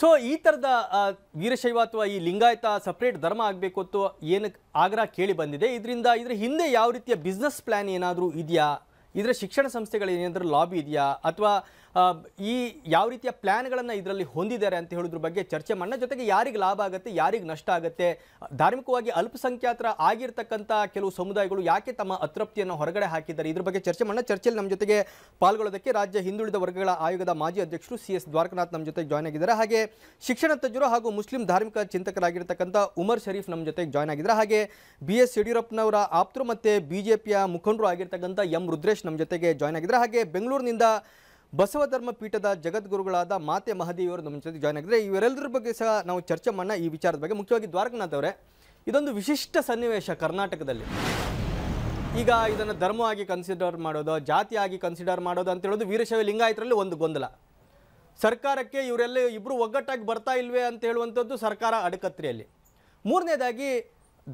so ಈ ಥರದ ವೀರಶೈವ ಅಥವಾ ಈ ಲಿಂಗಾಯತ ಸಪ್ರೇಟ್ ಧರ್ಮ ಆಗಬೇಕು ಅಂತ ಏನು ಆಗ್ರಹ ಕೇಳಿ ಬಂದಿದೆ ಇದರಿಂದ ಇದರ ಹಿಂದೆ ಯಾವ ರೀತಿಯ ಬಿಸ್ನೆಸ್ ಪ್ಲ್ಯಾನ್ ಏನಾದರೂ ಇದೆಯಾ ಇದರ ಶಿಕ್ಷಣ ಸಂಸ್ಥೆಗಳು ಲಾಬಿ ಇದೆಯಾ ಅಥವಾ ಈ ಯಾವ ರೀತಿಯ ಪ್ಲ್ಯಾನ್ಗಳನ್ನು ಇದರಲ್ಲಿ ಹೊಂದಿದ್ದಾರೆ ಅಂತ ಹೇಳೋದ್ರ ಬಗ್ಗೆ ಚರ್ಚೆ ಮಾಡೋಣ ಜೊತೆಗೆ ಯಾರಿಗೆ ಲಾಭ ಆಗುತ್ತೆ ಯಾರಿಗೆ ನಷ್ಟ ಆಗುತ್ತೆ ಧಾರ್ಮಿಕವಾಗಿ ಅಲ್ಪಸಂಖ್ಯಾತರ ಆಗಿರ್ತಕ್ಕಂಥ ಕೆಲವು ಸಮುದಾಯಗಳು ಯಾಕೆ ತಮ್ಮ ಅತೃಪ್ತಿಯನ್ನು ಹೊರಗಡೆ ಹಾಕಿದ್ದಾರೆ ಇದ್ರ ಬಗ್ಗೆ ಚರ್ಚೆ ಮಾಡೋಣ ಚರ್ಚೆಯಲ್ಲಿ ನಮ್ಮ ಜೊತೆಗೆ ಪಾಲ್ಗೊಳ್ಳೋದಕ್ಕೆ ರಾಜ್ಯ ಹಿಂದುಳಿದ ವರ್ಗಗಳ ಆಯೋಗದ ಮಾಜಿ ಅಧ್ಯಕ್ಷರು ಸಿ ಎಸ್ ದ್ವಾರಕನಾಥ್ ನಮ್ಮ ಜೊತೆಗೆ ಜಾಯ್ನ್ ಆಗಿದ್ದಾರೆ ಹಾಗೆ ಶಿಕ್ಷಣ ತಜ್ಞರು ಹಾಗೂ ಮುಸ್ಲಿಂ ಧಾರ್ಮಿಕ ಚಿಂತಕರಾಗಿರ್ತಕ್ಕಂಥ ಉಮರ್ ಶರೀಫ್ ನಮ್ಮ ಜೊತೆಗೆ ಜಾಯ್ನ್ ಆಗಿದ್ದಾರೆ ಹಾಗೆ ಬಿ ಎಸ್ ಯಡಿಯೂರಪ್ಪನವರ ಆಪ್ತರು ಮತ್ತು ಬಿಜೆಪಿಯ ಮುಖಂಡರು ಆಗಿರ್ತಕ್ಕಂಥ ಎಂ ರುದ್ರೇಶ್ ನಮ್ಮ ಜೊತೆಗೆ ಜಾಯ್ನ್ ಆಗಿದ್ದಾರೆ ಹಾಗೆ ಬೆಂಗಳೂರಿನಿಂದ ಬಸವಧರ್ಮ ಪೀಠದ ಜಗದ್ಗುರುಗಳಾದ ಮಾತೆ ಮಹದೇವಿಯವರು ನಮ್ಮ ಜೊತೆ ಜಾಯ್ನ್ ಆಗಿದ್ರೆ ಇವರೆಲ್ಲರ ಬಗ್ಗೆ ಸಹ ನಾವು ಚರ್ಚೆ ಮಾಡೋಣ ಈ ವಿಚಾರದ ಬಗ್ಗೆ ಮುಖ್ಯವಾಗಿ ದ್ವಾರಕನಾಥ್ ಅವರೇ ಇದೊಂದು ವಿಶಿಷ್ಟ ಸನ್ನಿವೇಶ ಕರ್ನಾಟಕದಲ್ಲಿ ಈಗ ಇದನ್ನು ಧರ್ಮವಾಗಿ ಕನ್ಸಿಡರ್ ಮಾಡೋದು ಜಾತಿಯಾಗಿ ಕನ್ಸಿಡರ್ ಮಾಡೋದು ಅಂತ ಹೇಳೋದು ವೀರಶೈವ ಲಿಂಗಾಯತರಲ್ಲಿ ಒಂದು ಗೊಂದಲ ಸರ್ಕಾರಕ್ಕೆ ಇವರೆಲ್ಲ ಇಬ್ಬರು ಒಗ್ಗಟ್ಟಾಗಿ ಬರ್ತಾ ಇಲ್ವೇ ಅಂತ ಹೇಳುವಂಥದ್ದು ಸರ್ಕಾರ ಅಡಕತ್ರಿಯಲ್ಲಿ ಮೂರನೇದಾಗಿ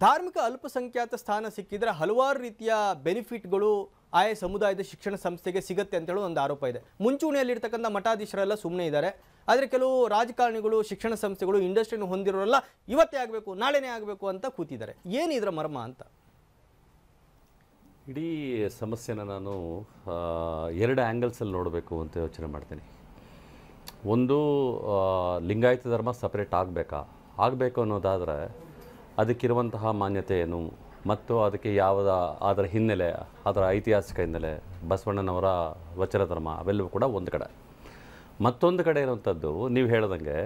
ಧಾರ್ಮಿಕ ಅಲ್ಪಸಂಖ್ಯಾತ ಸ್ಥಾನ ಸಿಕ್ಕಿದ್ರೆ ಹಲವಾರು ರೀತಿಯ ಬೆನಿಫಿಟ್ಗಳು ಆಯಾ ಸಮುದಾಯದ ಶಿಕ್ಷಣ ಸಂಸ್ಥೆಗೆ ಸಿಗುತ್ತೆ ಅಂತೇಳಿ ಒಂದು ಆರೋಪ ಇದೆ ಮುಂಚೂಣಿಯಲ್ಲಿರ್ತಕ್ಕಂಥ ಮಠಾಧೀಶರೆಲ್ಲ ಸುಮ್ಮನೆ ಇದ್ದಾರೆ ಆದರೆ ಕೆಲವು ರಾಜಕಾರಣಿಗಳು ಶಿಕ್ಷಣ ಸಂಸ್ಥೆಗಳು ಇಂಡಸ್ಟ್ರಿನ ಹೊಂದಿರೋರೆಲ್ಲ ಇವತ್ತೇ ಆಗಬೇಕು ನಾಳೆನೇ ಆಗಬೇಕು ಅಂತ ಕೂತಿದ್ದಾರೆ ಏನು ಇದರ ಮರ್ಮ ಅಂತ ಇಡೀ ಸಮಸ್ಯೆನ ನಾನು ಎರಡು ಆ್ಯಂಗಲ್ಸಲ್ಲಿ ನೋಡಬೇಕು ಅಂತ ಯೋಚನೆ ಮಾಡ್ತೀನಿ ಒಂದು ಲಿಂಗಾಯತ ಧರ್ಮ ಸಪ್ರೇಟ್ ಆಗಬೇಕಾ ಆಗಬೇಕು ಅನ್ನೋದಾದರೆ ಅದಕ್ಕಿರುವಂತಹ ಮಾನ್ಯತೆ ಏನು ಮತ್ತು ಅದಕ್ಕೆ ಯಾವ ಅದರ ಹಿನ್ನೆಲೆ ಅದರ ಐತಿಹಾಸಿಕ ಹಿನ್ನೆಲೆ ಬಸವಣ್ಣನವರ ವಚನ ಧರ್ಮ ಅವೆಲ್ಲವೂ ಕೂಡ ಒಂದು ಕಡೆ ಮತ್ತೊಂದು ಕಡೆ ಇರುವಂಥದ್ದು ನೀವು ಹೇಳ್ದಂಗೆ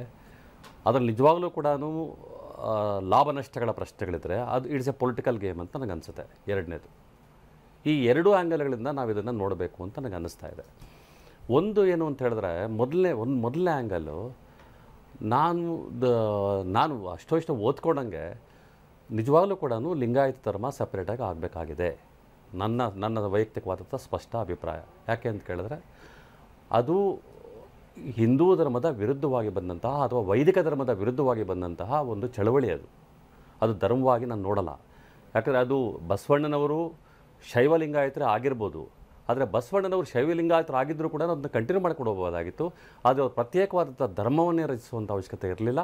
ಅದರ ನಿಜವಾಗಲೂ ಕೂಡ ಲಾಭ ನಷ್ಟಗಳ ಪ್ರಶ್ನೆಗಳಿದ್ದರೆ ಅದು ಇಟ್ಸ್ ಎ ಪೊಲಿಟಿಕಲ್ ಗೇಮ್ ಅಂತ ನನಗೆ ಅನಿಸುತ್ತೆ ಎರಡನೇದು ಈ ಎರಡು ಆ್ಯಂಗಲ್ಗಳಿಂದ ನಾವು ಇದನ್ನು ನೋಡಬೇಕು ಅಂತ ನನಗೆ ಅನ್ನಿಸ್ತಾ ಇದೆ ಒಂದು ಏನು ಅಂತ ಹೇಳಿದ್ರೆ ಮೊದಲನೇ ಒಂದು ಮೊದಲನೇ ಆ್ಯಂಗಲ್ಲು ನಾನು ದ ನಾನು ಅಷ್ಟೋ ಇಷ್ಟು ಓದ್ಕೊಂಡಂಗೆ ನಿಜವಾಗಲೂ ಕೂಡ ಲಿಂಗಾಯತ ಧರ್ಮ ಸಪ್ರೇಟಾಗಿ ಆಗಬೇಕಾಗಿದೆ ನನ್ನ ನನ್ನ ವೈಯಕ್ತಿಕವಾದಂಥ ಸ್ಪಷ್ಟ ಅಭಿಪ್ರಾಯ ಯಾಕೆ ಅಂತ ಕೇಳಿದ್ರೆ ಅದು ಹಿಂದೂ ಧರ್ಮದ ವಿರುದ್ಧವಾಗಿ ಬಂದಂತಹ ಅಥವಾ ವೈದಿಕ ಧರ್ಮದ ವಿರುದ್ಧವಾಗಿ ಬಂದಂತಹ ಒಂದು ಚಳವಳಿ ಅದು ಅದು ಧರ್ಮವಾಗಿ ನಾನು ನೋಡಲ್ಲ ಯಾಕಂದರೆ ಅದು ಬಸವಣ್ಣನವರು ಶೈವಲಿಂಗಾಯತರೇ ಆಗಿರ್ಬೋದು ಆದರೆ ಬಸವಣ್ಣನವರು ಶೈವಲಿಂಗಾಯತರಾಗಿದ್ದರೂ ಕೂಡ ಅದನ್ನು ಕಂಟಿನ್ಯೂ ಮಾಡ್ಕೊಂಡು ಆದರೆ ಅವರು ಪ್ರತ್ಯೇಕವಾದಂಥ ಧರ್ಮವನ್ನೇ ರಚಿಸುವಂಥ ಅವಶ್ಯಕತೆ ಇರಲಿಲ್ಲ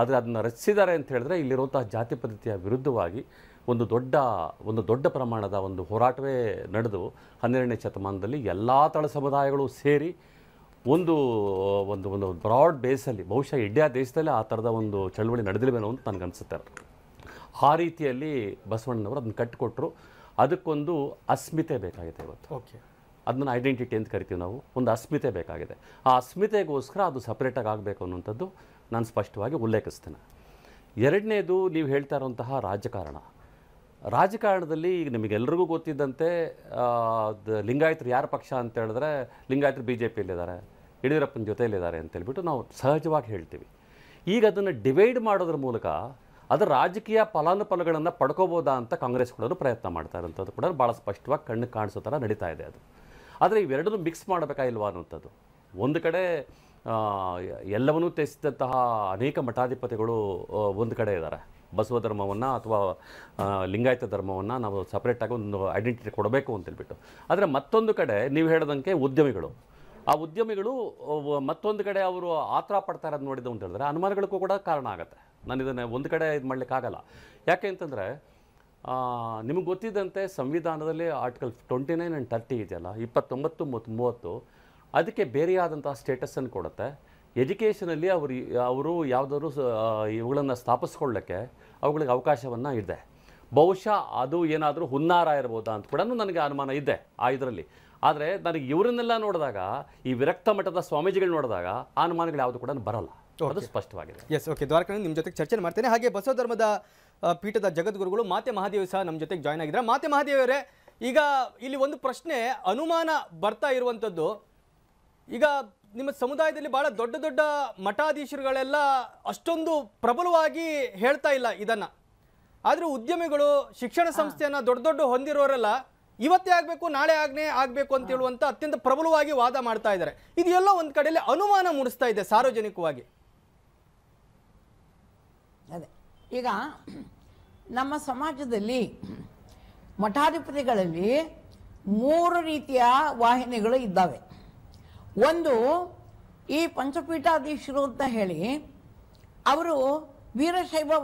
ಆದರೆ ಅದನ್ನು ರಚಿಸಿದ್ದಾರೆ ಅಂತ ಹೇಳಿದ್ರೆ ಇಲ್ಲಿರುವಂತಹ ಜಾತಿ ಪದ್ಧತಿಯ ವಿರುದ್ಧವಾಗಿ ಒಂದು ದೊಡ್ಡ ಒಂದು ದೊಡ್ಡ ಪ್ರಮಾಣದ ಒಂದು ಹೋರಾಟವೇ ನಡೆದು ಹನ್ನೆರಡನೇ ಶತಮಾನದಲ್ಲಿ ಎಲ್ಲ ತಳ ಸಮುದಾಯಗಳು ಸೇರಿ ಒಂದು ಒಂದು ಒಂದು ಬ್ರಾಡ್ ಬೇಸಲ್ಲಿ ಬಹುಶಃ ಇಂಡಿಯಾ ದೇಶದಲ್ಲೇ ಆ ಥರದ ಒಂದು ಚಳವಳಿ ನಡೆದಿಲ್ವೇನೋ ಅಂತ ನನಗನ್ಸುತ್ತೆ ಆ ರೀತಿಯಲ್ಲಿ ಬಸವಣ್ಣನವರು ಅದನ್ನು ಕಟ್ಟಿಕೊಟ್ಟರು ಅದಕ್ಕೊಂದು ಅಸ್ಮಿತೆ ಬೇಕಾಗಿದೆ ಇವತ್ತು ಓಕೆ ಅದನ್ನ ಐಡೆಂಟಿಟಿ ಅಂತ ಕರಿತೀವಿ ನಾವು ಒಂದು ಅಸ್ಮಿತೆ ಬೇಕಾಗಿದೆ ಆ ಅಸ್ಮಿತೆಗೋಸ್ಕರ ಅದು ಸಪ್ರೇಟಾಗಿ ಆಗಬೇಕು ಅನ್ನುವಂಥದ್ದು ನಾನು ಸ್ಪಷ್ಟವಾಗಿ ಉಲ್ಲೇಖಿಸ್ತೇನೆ ಎರಡನೇದು ನೀವು ಹೇಳ್ತಾ ಇರುವಂತಹ ರಾಜಕಾರಣ ರಾಜಕಾರಣದಲ್ಲಿ ಈಗ ನಿಮಗೆಲ್ಲರಿಗೂ ಗೊತ್ತಿದ್ದಂತೆ ಲಿಂಗಾಯತರು ಯಾರ ಪಕ್ಷ ಅಂತ ಹೇಳಿದ್ರೆ ಲಿಂಗಾಯತರು ಬಿ ಜೆ ಪಿಯಲ್ಲಿದ್ದಾರೆ ಯಡಿಯೂರಪ್ಪನ ಜೊತೆಯಲ್ಲಿದ್ದಾರೆ ಅಂತೇಳ್ಬಿಟ್ಟು ನಾವು ಸಹಜವಾಗಿ ಹೇಳ್ತೀವಿ ಈಗ ಅದನ್ನು ಡಿವೈಡ್ ಮಾಡೋದ್ರ ಮೂಲಕ ಅದರ ರಾಜಕೀಯ ಫಲಾನುಫಲಗಳನ್ನು ಪಡ್ಕೋಬೋದಾ ಅಂತ ಕಾಂಗ್ರೆಸ್ ಕೂಡ ಪ್ರಯತ್ನ ಮಾಡ್ತಾ ಇರೋಂಥದ್ದು ಕೂಡ ಭಾಳ ಸ್ಪಷ್ಟವಾಗಿ ಕಣ್ಣು ಕಾಣಿಸೋ ಥರ ನಡೀತಾ ಇದೆ ಅದು ಆದರೆ ಇವೆರಡನ್ನು ಮಿಕ್ಸ್ ಮಾಡಬೇಕಾ ಇಲ್ವಾ ಅನ್ನೋಂಥದ್ದು ಒಂದು ಕಡೆ ಎಲ್ಲವನ್ನೂ ತ್ಯಜಿಸಿದಂತಹ ಅನೇಕ ಮಠಾಧಿಪತಿಗಳು ಒಂದು ಕಡೆ ಇದ್ದಾರೆ ಬಸವ ಧರ್ಮವನ್ನು ಅಥವಾ ಲಿಂಗಾಯತ ಧರ್ಮವನ್ನು ನಾವು ಸಪ್ರೇಟಾಗಿ ಒಂದು ಐಡೆಂಟಿಟಿ ಕೊಡಬೇಕು ಅಂತೇಳ್ಬಿಟ್ಟು ಆದರೆ ಮತ್ತೊಂದು ಕಡೆ ನೀವು ಹೇಳಿದಂಗೆ ಉದ್ಯಮಿಗಳು ಆ ಉದ್ಯಮಿಗಳು ಮತ್ತೊಂದು ಕಡೆ ಅವರು ಆತರ ಪಡ್ತಾರೆ ಇರೋದು ನೋಡಿದ್ದು ಅಂತ ಹೇಳಿದ್ರೆ ಅನುಮಾನಗಳಿಗೂ ಕೂಡ ಕಾರಣ ಆಗುತ್ತೆ ನಾನು ಇದನ್ನು ಒಂದು ಕಡೆ ಇದು ಮಾಡಲಿಕ್ಕಾಗಲ್ಲ ಯಾಕೆ ಅಂತಂದರೆ ನಿಮಗೆ ಗೊತ್ತಿದ್ದಂತೆ ಸಂವಿಧಾನದಲ್ಲಿ article twenty nine and thirty ಇದೆಯಲ್ಲ ಇಪ್ಪತ್ತೊಂಬತ್ತು ಮತ್ತು ಮೂವತ್ತು ಅದಕ್ಕೆ ಬೇರೆಯಾದಂಥ ಸ್ಟೇಟಸನ್ನು ಕೊಡುತ್ತೆ ಎಜುಕೇಷನಲ್ಲಿ ಅವರು ಅವರು ಯಾವುದಾದ್ರು ಇವುಗಳನ್ನು ಸ್ಥಾಪಿಸ್ಕೊಳ್ಳೋಕ್ಕೆ ಅವುಗಳಿಗೆ ಅವಕಾಶವನ್ನು ಇದೆ ಬಹುಶಃ ಅದು ಏನಾದರೂ ಹುನ್ನಾರ ಇರ್ಬೋದಾ ಅಂತ ಕೂಡ ನನಗೆ ಅನುಮಾನ ಇದೆ ಆ ಇದರಲ್ಲಿ ಆದರೆ ನನಗೆ ಇವರನ್ನೆಲ್ಲ ನೋಡಿದಾಗ ಈ ವಿರಕ್ತ ಮಠದ ಸ್ವಾಮೀಜಿಗಳು ನೋಡಿದಾಗ ಆ ಅನುಮಾನಗಳು ಯಾವುದು ಕೂಡ ಬರಲ್ಲ ಅದು ಸ್ಪಷ್ಟವಾಗಿದೆ ಎಸ್ ಓಕೆ ದ್ವಾರಕಣಿ ನಿಮ್ಮ ಜೊತೆಗೆ ಚರ್ಚೆ ಮಾಡ್ತೇನೆ ಹಾಗೆ ಬಸವ ಧರ್ಮದ ಪೀಠದ ಜಗದ್ಗುರುಗಳು ಮಾತೆ ಮಹಾದೇವ್ ಸಹ ನಮ್ಮ ಜೊತೆಗೆ ಜಾಯ್ನ್ ಆಗಿದ್ದಾರೆ ಮಾತೆ ಮಹಾದೇವರೇ ಈಗ ಇಲ್ಲಿ ಒಂದು ಪ್ರಶ್ನೆ ಅನುಮಾನ ಬರ್ತಾ ಇರುವಂಥದ್ದು ಈಗ ನಿಮ್ಮ ಸಮುದಾಯದಲ್ಲಿ ಬಹಳ ದೊಡ್ಡ ದೊಡ್ಡ ಮಠಾಧೀಶರುಗಳೆಲ್ಲ ಅಷ್ಟೊಂದು ಪ್ರಬಲವಾಗಿ ಹೇಳ್ತಾ ಇಲ್ಲ ಇದನ್ನು ಆದರೆ ಉದ್ಯಮಿಗಳು ಶಿಕ್ಷಣ ಸಂಸ್ಥೆಯನ್ನು ದೊಡ್ಡ ದೊಡ್ಡ ಹೊಂದಿರೋರೆಲ್ಲ ಇವತ್ತೇ ಆಗಬೇಕು ನಾಳೆ ಆಗ್ನೇ ಆಗಬೇಕು ಅಂತ ಹೇಳುವಂಥ ಅತ್ಯಂತ ಪ್ರಬಲವಾಗಿ ವಾದ ಮಾಡ್ತಾ ಇದ್ದಾರೆ ಇದೆಲ್ಲ ಒಂದು ಕಡೆಯಲ್ಲಿ ಅನುಮಾನ ಮೂಡಿಸ್ತಾ ಇದೆ ಸಾರ್ವಜನಿಕವಾಗಿ ಈಗ ನಮ್ಮ ಸಮಾಜದಲ್ಲಿ ಮಠಾಧಿಪತಿಗಳಲ್ಲಿ ಮೂರು ರೀತಿಯ ವಾಹಿನಿಗಳು ಇದ್ದಾವೆ ಒಂದು ಈ ಪಂಚಪೀಠಾಧೀಶರು ಅಂತ ಹೇಳಿ ಅವರು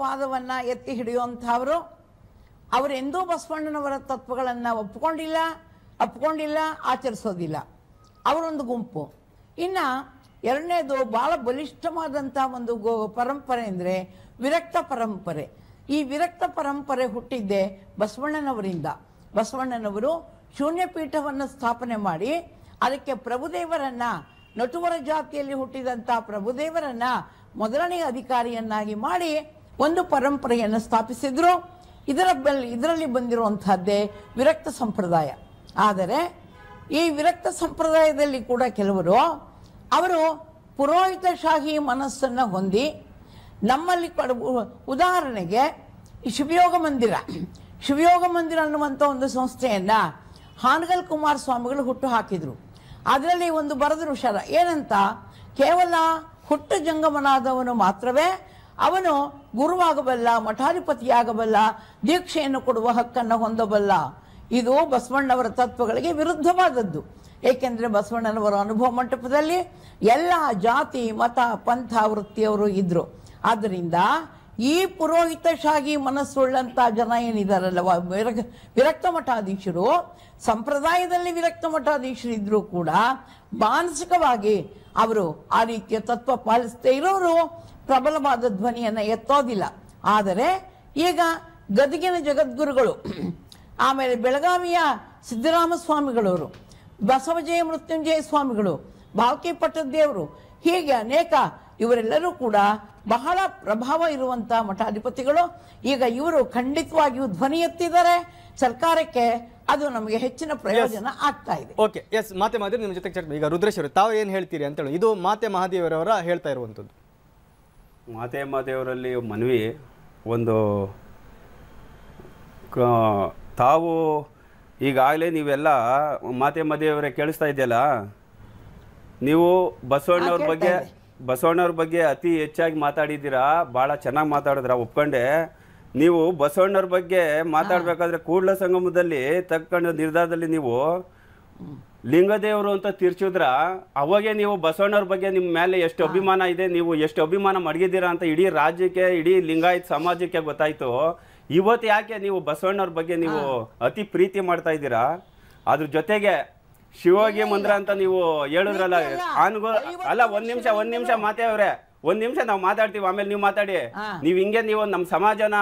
ವಾದವನ್ನು ಎತ್ತಿ ಹಿಡಿಯುವಂಥವರು ಅವರೆಂದೂ ಬಸವಣ್ಣನವರ ತತ್ವಗಳನ್ನು ಒಪ್ಪಿಕೊಂಡಿಲ್ಲ ಒಪ್ಕೊಂಡಿಲ್ಲ ಆಚರಿಸೋದಿಲ್ಲ ಅವರೊಂದು ಗುಂಪು ಇನ್ನು ಎರಡನೇದು ಭಾಳ ಬಲಿಷ್ಠವಾದಂಥ ಒಂದು ಗೋ ಪರಂಪರೆ ಅಂದರೆ ವಿರಕ್ತ ಪರಂಪರೆ ಈ ವಿರಕ್ತ ಪರಂಪರೆ ಹುಟ್ಟಿದ್ದೆ ಬಸವಣ್ಣನವರಿಂದ ಬಸವಣ್ಣನವರು ಶೂನ್ಯಪೀಠವನ್ನು ಸ್ಥಾಪನೆ ಮಾಡಿ ಅದಕ್ಕೆ ಪ್ರಭುದೇವರನ್ನ ನಟುವರ ಜಾತಿಯಲ್ಲಿ ಹುಟ್ಟಿದಂಥ ಪ್ರಭುದೇವರನ್ನ ಮೊದಲನೇ ಅಧಿಕಾರಿಯನ್ನಾಗಿ ಮಾಡಿ ಒಂದು ಪರಂಪರೆಯನ್ನು ಸ್ಥಾಪಿಸಿದರು ಇದರ ಇದರಲ್ಲಿ ಬಂದಿರುವಂತಹದ್ದೇ ವಿರಕ್ತ ಸಂಪ್ರದಾಯ ಆದರೆ ಈ ವಿರಕ್ತ ಸಂಪ್ರದಾಯದಲ್ಲಿ ಕೂಡ ಕೆಲವರು ಅವರು ಪುರೋಹಿತಶಾಹಿ ಮನಸ್ಸನ್ನು ಹೊಂದಿ ನಮ್ಮಲ್ಲಿ ಉದಾಹರಣೆಗೆ ಈ ಶಿವಯೋಗ ಮಂದಿರ ಶಿವಯೋಗ ಮಂದಿರ ಅನ್ನುವಂಥ ಒಂದು ಸಂಸ್ಥೆಯನ್ನು ಹಾನಗಲ್ ಕುಮಾರ್ ಸ್ವಾಮಿಗಳು ಹುಟ್ಟು ಹಾಕಿದರು ಅದರಲ್ಲಿ ಒಂದು ಬರದ್ರು ಶರ ಏನಂತ ಕೇವಲ ಹುಟ್ಟು ಜಂಗಮನಾದವನು ಮಾತ್ರವೇ ಅವನು ಗುರುವಾಗಬಲ್ಲ ಮಠಾಧಿಪತಿಯಾಗಬಲ್ಲ ದೀಕ್ಷೆಯನ್ನು ಕೊಡುವ ಹಕ್ಕನ್ನು ಹೊಂದಬಲ್ಲ ಇದು ಬಸವಣ್ಣವರ ತತ್ವಗಳಿಗೆ ವಿರುದ್ಧವಾದದ್ದು ಏಕೆಂದರೆ ಬಸವಣ್ಣನವರ ಅನುಭವ ಮಂಟಪದಲ್ಲಿ ಎಲ್ಲ ಜಾತಿ ಮತ ಪಂಥ ವೃತ್ತಿಯವರು ಇದ್ದರು ಆದ್ದರಿಂದ ಈ ಪುರೋಹಿತಶಾಹಿ ಮನಸ್ಸುಳ್ಳಂಥ ಜನ ಏನಿದಾರಲ್ಲ ವಿರಕ್ ವಿರಕ್ತ ಮಠಾಧೀಶರು ಸಂಪ್ರದಾಯದಲ್ಲಿ ವಿರಕ್ತ ಮಠಾಧೀಶರು ಇದ್ದರೂ ಕೂಡ ಮಾನಸಿಕವಾಗಿ ಅವರು ಆ ರೀತಿಯ ತತ್ವ ಪಾಲಿಸದೇ ಇರೋರು ಪ್ರಬಲವಾದ ಧ್ವನಿಯನ್ನು ಎತ್ತೋದಿಲ್ಲ ಆದರೆ ಈಗ ಗದಗಿನ ಜಗದ್ಗುರುಗಳು ಆಮೇಲೆ ಬೆಳಗಾವಿಯ ಸಿದ್ದರಾಮ ಸ್ವಾಮಿಗಳವರು ಬಸವಜಯ ಮೃತ್ಯುಂಜಯ ಸ್ವಾಮಿಗಳು ಭಾವಕಿ ಪಟ್ಟದೇವರು ಹೀಗೆ ಅನೇಕ ಇವರೆಲ್ಲರೂ ಕೂಡ ಬಹಳ ಪ್ರಭಾವ ಇರುವಂಥ ಮಠಾಧಿಪತಿಗಳು ಈಗ ಇವರು ಖಂಡಿತವಾಗಿಯೂ ಧ್ವನಿ ಎತ್ತಿದ್ದಾರೆ ಸರ್ಕಾರಕ್ಕೆ ಅದು ನಮಗೆ ಹೆಚ್ಚಿನ ಪ್ರಯೋಜನ ಆಗ್ತಾ ಇದೆ ಓಕೆ ಎಸ್ ಮಾತೆ ಮಹಾದೇವ್ ನಿಮ್ಮ ಜೊತೆ ಈಗ ರುದ್ರೇಶ್ವರ ತಾವು ಏನು ಹೇಳ್ತೀರಿ ಅಂತೇಳಿ ಇದು ಮಾತೆ ಮಹಾದೇವರವರ ಹೇಳ್ತಾ ಇರುವಂಥದ್ದು ಮಾತೆ ಮಹಾದೇವರಲ್ಲಿ ಮನವಿ ಒಂದು ತಾವು ಈಗಾಗಲೇ ನೀವೆಲ್ಲ ಮಾತೆ ಮಹದೇವರೇ ಕೇಳಿಸ್ತಾ ಇದೆಯಲ್ಲ ನೀವು ಬಸವಣ್ಣವ್ರ ಬಗ್ಗೆ ಬಸವಣ್ಣವ್ರ ಬಗ್ಗೆ ಅತಿ ಹೆಚ್ಚಾಗಿ ಮಾತಾಡಿದ್ದೀರಾ ಭಾಳ ಚೆನ್ನಾಗಿ ಮಾತಾಡಿದ್ರ ಒಪ್ಕೊಂಡೆ ನೀವು ಬಸವಣ್ಣವ್ರ ಬಗ್ಗೆ ಮಾತಾಡಬೇಕಾದ್ರೆ ಕೂಡ್ಲ ಸಂಗಮದಲ್ಲಿ ತಕ್ಕೊಂಡ ನಿರ್ಧಾರದಲ್ಲಿ ನೀವು ಲಿಂಗದೇವರು ಅಂತ ತೀರ್ಚಿದ್ರ ಅವಾಗೆ ನೀವು ಬಸವಣ್ಣವ್ರ ಬಗ್ಗೆ ನಿಮ್ಮ ಮೇಲೆ ಎಷ್ಟು ಅಭಿಮಾನ ಇದೆ ನೀವು ಎಷ್ಟು ಅಭಿಮಾನ ಮಡಗಿದ್ದೀರಾ ಅಂತ ಇಡೀ ರಾಜ್ಯಕ್ಕೆ ಇಡೀ ಲಿಂಗಾಯತ್ ಸಮಾಜಕ್ಕೆ ಗೊತ್ತಾಯ್ತು ಇವತ್ತು ಯಾಕೆ ನೀವು ಬಸವಣ್ಣವ್ರ ಬಗ್ಗೆ ನೀವು ಅತಿ ಪ್ರೀತಿ ಮಾಡ್ತಾ ಇದ್ದೀರಾ ಅದ್ರ ಜೊತೆಗೆ ಶಿವೋಗಿ ಮಂದಿರ ಅಂತ ನೀವು ಹೇಳಿದ್ರಲ್ಲ ಅಲ್ಲ ಒಂದ್ ನಿಮಿಷ ಒಂದ್ ನಿಮಿಷ ಮಾತೇ ಅವ್ರೆ ಒಂದ್ ನಿಮಿಷ ನಾವು ಮಾತಾಡ್ತೀವಿ ಆಮೇಲೆ ನೀವು ಮಾತಾಡಿ ನೀವ್ ಹಿಂಗೆ ನೀವು ನಮ್ ಸಮಾಜನ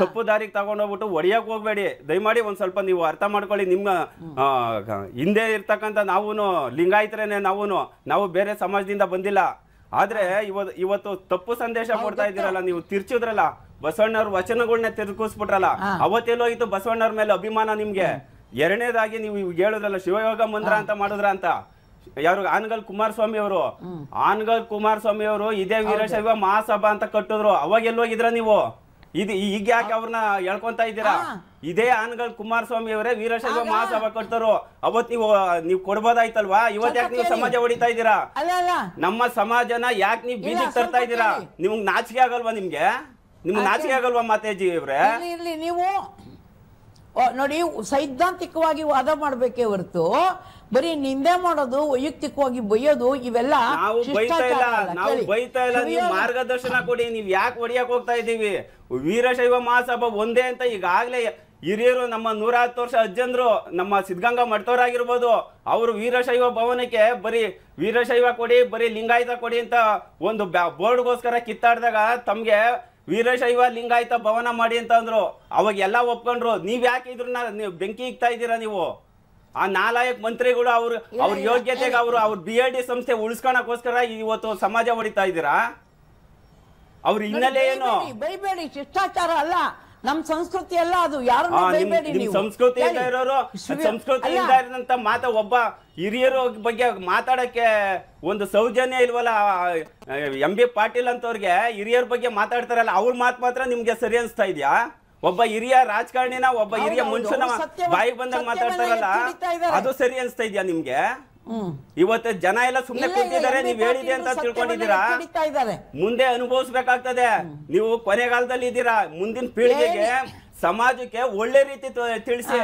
ತಪ್ಪು ದಾರಿಗೆ ತಗೊಂಡೋಗ್ಬಿಟ್ಟು ಒಡಿಯಕ್ ಹೋಗ್ಬೇಡಿ ದಯಮಾಡಿ ಒಂದ್ ಸ್ವಲ್ಪ ನೀವು ಅರ್ಥ ಮಾಡ್ಕೊಳ್ಳಿ ನಿಮ್ಮ ಹಿಂದೆ ಇರ್ತಕ್ಕಂತ ನಾವೂನು ಲಿಂಗಾಯತ್ರೇನೆ ನಾವೂನು ನಾವು ಬೇರೆ ಸಮಾಜದಿಂದ ಬಂದಿಲ್ಲ ಆದ್ರೆ ಇವತ್ತು ಇವತ್ತು ತಪ್ಪು ಸಂದೇಶ ಕೊಡ್ತಾ ಇದ್ದೀರಲ್ಲ ನೀವು ತಿರ್ಚಿದ್ರಲ್ಲ ಬಸವಣ್ಣವ್ರ ವಚನಗಳನ್ನ ತಿರ್ಗಿಸ್ಬಿಟ್ರಲ್ಲ ಇತ್ತು ಬಸವಣ್ಣವ್ರ ಮೇಲೆ ಅಭಿಮಾನ ನಿಮ್ಗೆ ಎರಡನೇದಾಗಿ ನೀವು ಇವಾಗ ಶಿವಯೋಗ ಮಂತ್ರ ಅಂತ ಮಾಡಿದ್ರ ಅಂತ ಯಾರು ಆನಗಲ್ ಕುಮಾರಸ್ವಾಮಿ ಅವರು ಆನಗಲ್ ಕುಮಾರಸ್ವಾಮಿ ಅವರು ಇದೇ ವೀರಶೈವ ಮಹಾಸಭಾ ಅಂತ ಕಟ್ಟಿದ್ರು ಅವಾಗ ಎಲ್ಲೋಗಿದ್ರ ನೀವು ಇದು ಈಗ ಯಾಕೆ ಅವ್ರನ್ನ ಹೇಳ್ಕೊಂತ ಇದ್ದೀರಾ ಇದೇ ಆನ್ಗಲ್ ಕುಮಾರಸ್ವಾಮಿ ಅವರೇ ವೀರಶೈವ ಮಹಾಸಭಾ ಕಟ್ಟರು ಅವತ್ ನೀವು ನೀವು ಕೊಡ್ಬೋದಾಯ್ತಲ್ವಾ ಇವತ್ ಯಾಕೆ ನೀವು ಸಮಾಜ ಹೊಡಿತಾ ಇದ್ದೀರಾ ನಮ್ಮ ಸಮಾಜನ ಯಾಕೆ ನೀವು ಬೀದಿಗೆ ತರ್ತಾ ಇದ್ದೀರಾ ನಿಮ್ಗೆ ನಾಚಿಕೆ ಆಗಲ್ವಾ ನಿಮ್ಗೆ ನಿಮ್ಗೆ ನಾಚಿಕೆ ಆಗಲ್ವಾ ಮಾತೇಜಿ ಇವ್ರೆ ನೀವು ನೋಡಿ ಸೈದ್ಧಾಂತಿಕವಾಗಿ ವಾದ ಮಾಡಬೇಕೇ ಹೊರತು ಬರೀ ನಿಂದೆ ಮಾಡೋದು ವೈಯಕ್ತಿಕವಾಗಿ ಬೈಯೋದು ಇವೆಲ್ಲ ಮಾರ್ಗದರ್ಶನ ಕೊಡಿ ನೀವ್ ಯಾಕೆ ಹೊಡಿಯಕ್ ಹೋಗ್ತಾ ಇದೀವಿ ವೀರಶೈವ ಮಹಾಸಭಾ ಒಂದೇ ಅಂತ ಈಗಾಗ್ಲೇ ಹಿರಿಯರು ನಮ್ಮ ನೂರ ಹತ್ತು ವರ್ಷ ಅಜ್ಜಂದ್ರು ನಮ್ಮ ಸಿದ್ಧಗಂಗಾ ಮಠದವರಾಗಿರ್ಬೋದು ಅವರು ವೀರಶೈವ ಭವನಕ್ಕೆ ಬರೀ ವೀರಶೈವ ಕೊಡಿ ಬರೀ ಲಿಂಗಾಯತ ಕೊಡಿ ಅಂತ ಒಂದು ಬೋರ್ಡ್ಗೋಸ್ಕರ ಕಿತ್ತಾಡಿದಾಗ ತಮ್ಗೆ ವೀರಶೈವ ಲಿಂಗಾಯತ ಭವನ ಮಾಡಿ ಅಂತ ಅಂದರು ಅವಾಗ ಒಪ್ಕೊಂಡ್ರು ನೀವು ಯಾಕೆ ಇದ್ರು ನೀವು ಬೆಂಕಿ ಇಕ್ತಾ ಇದ್ದೀರಾ ನೀವು ಆ ನಾಲಾಯಕ್ ಮಂತ್ರಿಗಳು ಅವ್ರು ಅವ್ರ ಯೋಗ್ಯತೆಗೆ ಅವರು ಅವ್ರ ಬಿ ಎ ಡಿ ಸಂಸ್ಥೆ ಉಳಿಸ್ಕೊಳಕೋಸ್ಕರ ಇವತ್ತು ಸಮಾಜ ಹೊಡಿತಾ ಇದ್ದೀರಾ ಅವ್ರ ಹಿನ್ನೆಲೆ ಏನು ಬೈಬೇಡಿ ಶಿಷ್ಟಾಚಾರ ಅಲ್ಲ ನಮ್ ಸಂಸ್ಕೃತಿ ಎಲ್ಲ ಅದು ಯಾರು ಸಂಸ್ಕೃತಿ ಇರೋರು ಸಂಸ್ಕೃತಿ ಇಲ್ಲದಂತ ಮಾತ ಒಬ್ಬ ಹಿರಿಯರು ಬಗ್ಗೆ ಮಾತಾಡಕ್ಕೆ ಒಂದು ಸೌಜನ್ಯ ಇಲ್ವಲ್ಲ ಎಂ ಬಿ ಪಾಟೀಲ್ ಅಂತವ್ರಿಗೆ ಹಿರಿಯರ ಬಗ್ಗೆ ಮಾತಾಡ್ತಾರಲ್ಲ ಅವ್ರ ಮಾತು ಮಾತ್ರ ನಿಮ್ಗೆ ಸರಿ ಅನ್ಸ್ತಾ ಇದ್ಯಾ ಒಬ್ಬ ಹಿರಿಯ ರಾಜಕಾರಣಿನ ಒಬ್ಬ ಹಿರಿಯ ಮನುಷ್ಯನ ಬಾಯಿ ಬಂದಾಗ ಮಾತಾಡ್ತಾರಲ್ಲ ಅದು ಸರಿ ಅನ್ಸ್ತಾ ಇದೆಯಾ ನಿಮ್ಗೆ ಇವತ್ತು ಜನ ಎಲ್ಲ ಸುಮ್ಮನೆ ಕುಂತಿದ್ದಾರೆ ನೀವ್ ಹೇಳಿದೆ ಅಂತ ತಿಳ್ಕೊಂಡಿದ್ದೀರಾ ಮುಂದೆ ಅನುಭವಿಸ್ಬೇಕಾಗ್ತದೆ ನೀವು ಕೊನೆಗಾಲದಲ್ಲಿ ಇದ್ದೀರಾ ಮುಂದಿನ ಪೀಳಿಗೆಗೆ ಸಮಾಜಕ್ಕೆ ಒಳ್ಳೆ ರೀತಿ ತಿಳಿಸಿ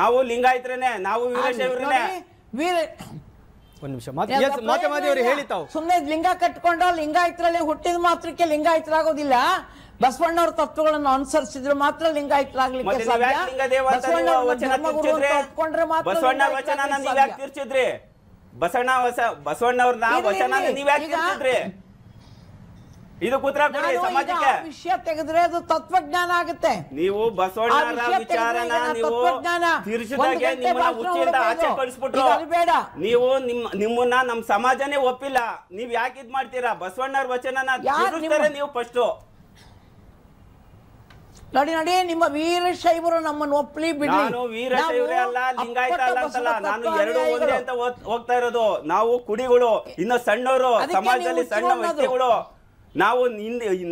ನಾವು ಲಿಂಗಾಯತ್ರೇನೆ ನಾವು ನಿಮಿಷ ಹೇಳಿ ಸುಮ್ಮನೆ ಲಿಂಗ ಕಟ್ಕೊಂಡ ಲಿಂಗಾಯತರಲ್ಲಿ ಹುಟ್ಟಿದ ಮಾತ್ರಕ್ಕೆ ಆಗೋದಿಲ್ಲ ಬಸವಣ್ಣವ್ರ ತತ್ವಗಳನ್ನು ಅನುಸರಿಸಿದ್ರೆ ಮಾತ್ರ ಲಿಂಗಾಯತರಾಗ್ಲಿಕ್ಕೆ ಸಾಧ್ಯ ಒಪ್ಕೊಂಡ್ರೆ ಮಾತ್ರ ತಿರ್ಚಿದ್ರಿ ಬಸವಣ್ಣ ಹೊಸ ಬಸವಣ್ಣವ್ರನ್ನ ವಚನ ಇದು ಯಾಕೆ ಇದು ಕೂತ್ರ ಸಮಾಜಕ್ಕೆ ವಿಷಯ ತೆಗೆದ್ರೆ ಅದು ತತ್ವಜ್ಞಾನ ಆಗುತ್ತೆ ನೀವು ಬಸವಣ್ಣರ ವಿಚಾರನ ನೀವು ತಿರುಚಿದಾಗೆ ನಿಮ್ಮನ್ನ ಉಚ್ಚಿಯಿಂದ ಆಚೆ ಕಳಿಸ್ಬಿಟ್ರು ನೀವು ನಿಮ್ಮ ನಿಮ್ಮನ್ನ ನಮ್ಮ ಸಮಾಜನೇ ಒಪ್ಪಿಲ್ಲ ನೀವ್ ಯಾಕೆ ಇದ್ ಮಾಡ್ತೀರಾ ಬಸವಣ್ಣರ ವಚನನ ನೀವು ಫಸ್ಟ್ ನೋಡಿ ನೋಡಿ ನಿಮ್ಮ ವೀರಶೈವರು ನಮ್ಮನ್ನು ಒಪ್ಪಲಿ ಬಿಡಿ ಅಲ್ಲ ಅಲ್ಲ ನಾನು ಎರಡು ಅಂತ ಹೋಗ್ತಾ ಇರೋದು ನಾವು ಕುಡಿಗಳು ಇನ್ನ ಸಣ್ಣವರು ಸಮಾಜದಲ್ಲಿ ಸಣ್ಣ ವ್ಯಕ್ತಿಗಳು ನಾವು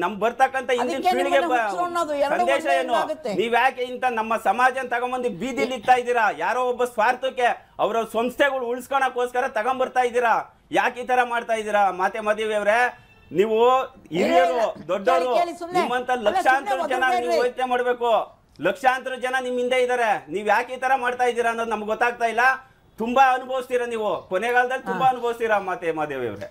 ನಮ್ ಬರ್ತಕ್ಕಂತ ಹಿಂದಿನ ಪೀಳಿಗೆ ಸಂದೇಶ ಏನು ನೀವ್ ಯಾಕೆ ಇಂತ ನಮ್ಮ ಸಮಾಜ ತಗೊಂಬಂದು ಬೀದಿ ಇಕ್ತಾ ಇದ್ದೀರಾ ಯಾರೋ ಒಬ್ಬ ಸ್ವಾರ್ಥಕ್ಕೆ ಅವರ ಸಂಸ್ಥೆಗಳು ಉಳಿಸ್ಕೊಳಕೋಸ್ಕರ ತಗೊಂಡ್ಬರ್ತಾ ಇದ್ದೀರಾ ಯಾಕೆ ಈ ತರ ಮಾಡ್ತಾ ಇದ್ದೀರಾ ಮಾತೆ ಮದುವೆ ಅವ್ರೆ ನೀವು ಹಿರಿಯರು ದೊಡ್ಡವರು ನಿಮ್ಮಂತ ಲಕ್ಷಾಂತರ ಜನ ನೀವು ಯೋಚನೆ ಮಾಡಬೇಕು ಲಕ್ಷಾಂತರ ಜನ ನಿಮ್ ಹಿಂದೆ ಇದಾರೆ ನೀವ್ ಯಾಕೆ ಈ ತರ ಮಾಡ್ತಾ ಇದ್ದೀರಾ ಅನ್ನೋದು ನಮ್ಗೆ ಗೊತ್ತಾಗ್ತಾ ಇಲ್ಲ ತುಂಬಾ ಅನುಭವಿಸ್ತೀರಾ ನೀವು ಕೊನೆಗಾಲದಲ್ಲಿ ತುಂಬಾ ಅನುಭವಿಸ್ತೀರಾ ಮಾತೆ ಮಾದೇವಿ ಅವ್ರೆ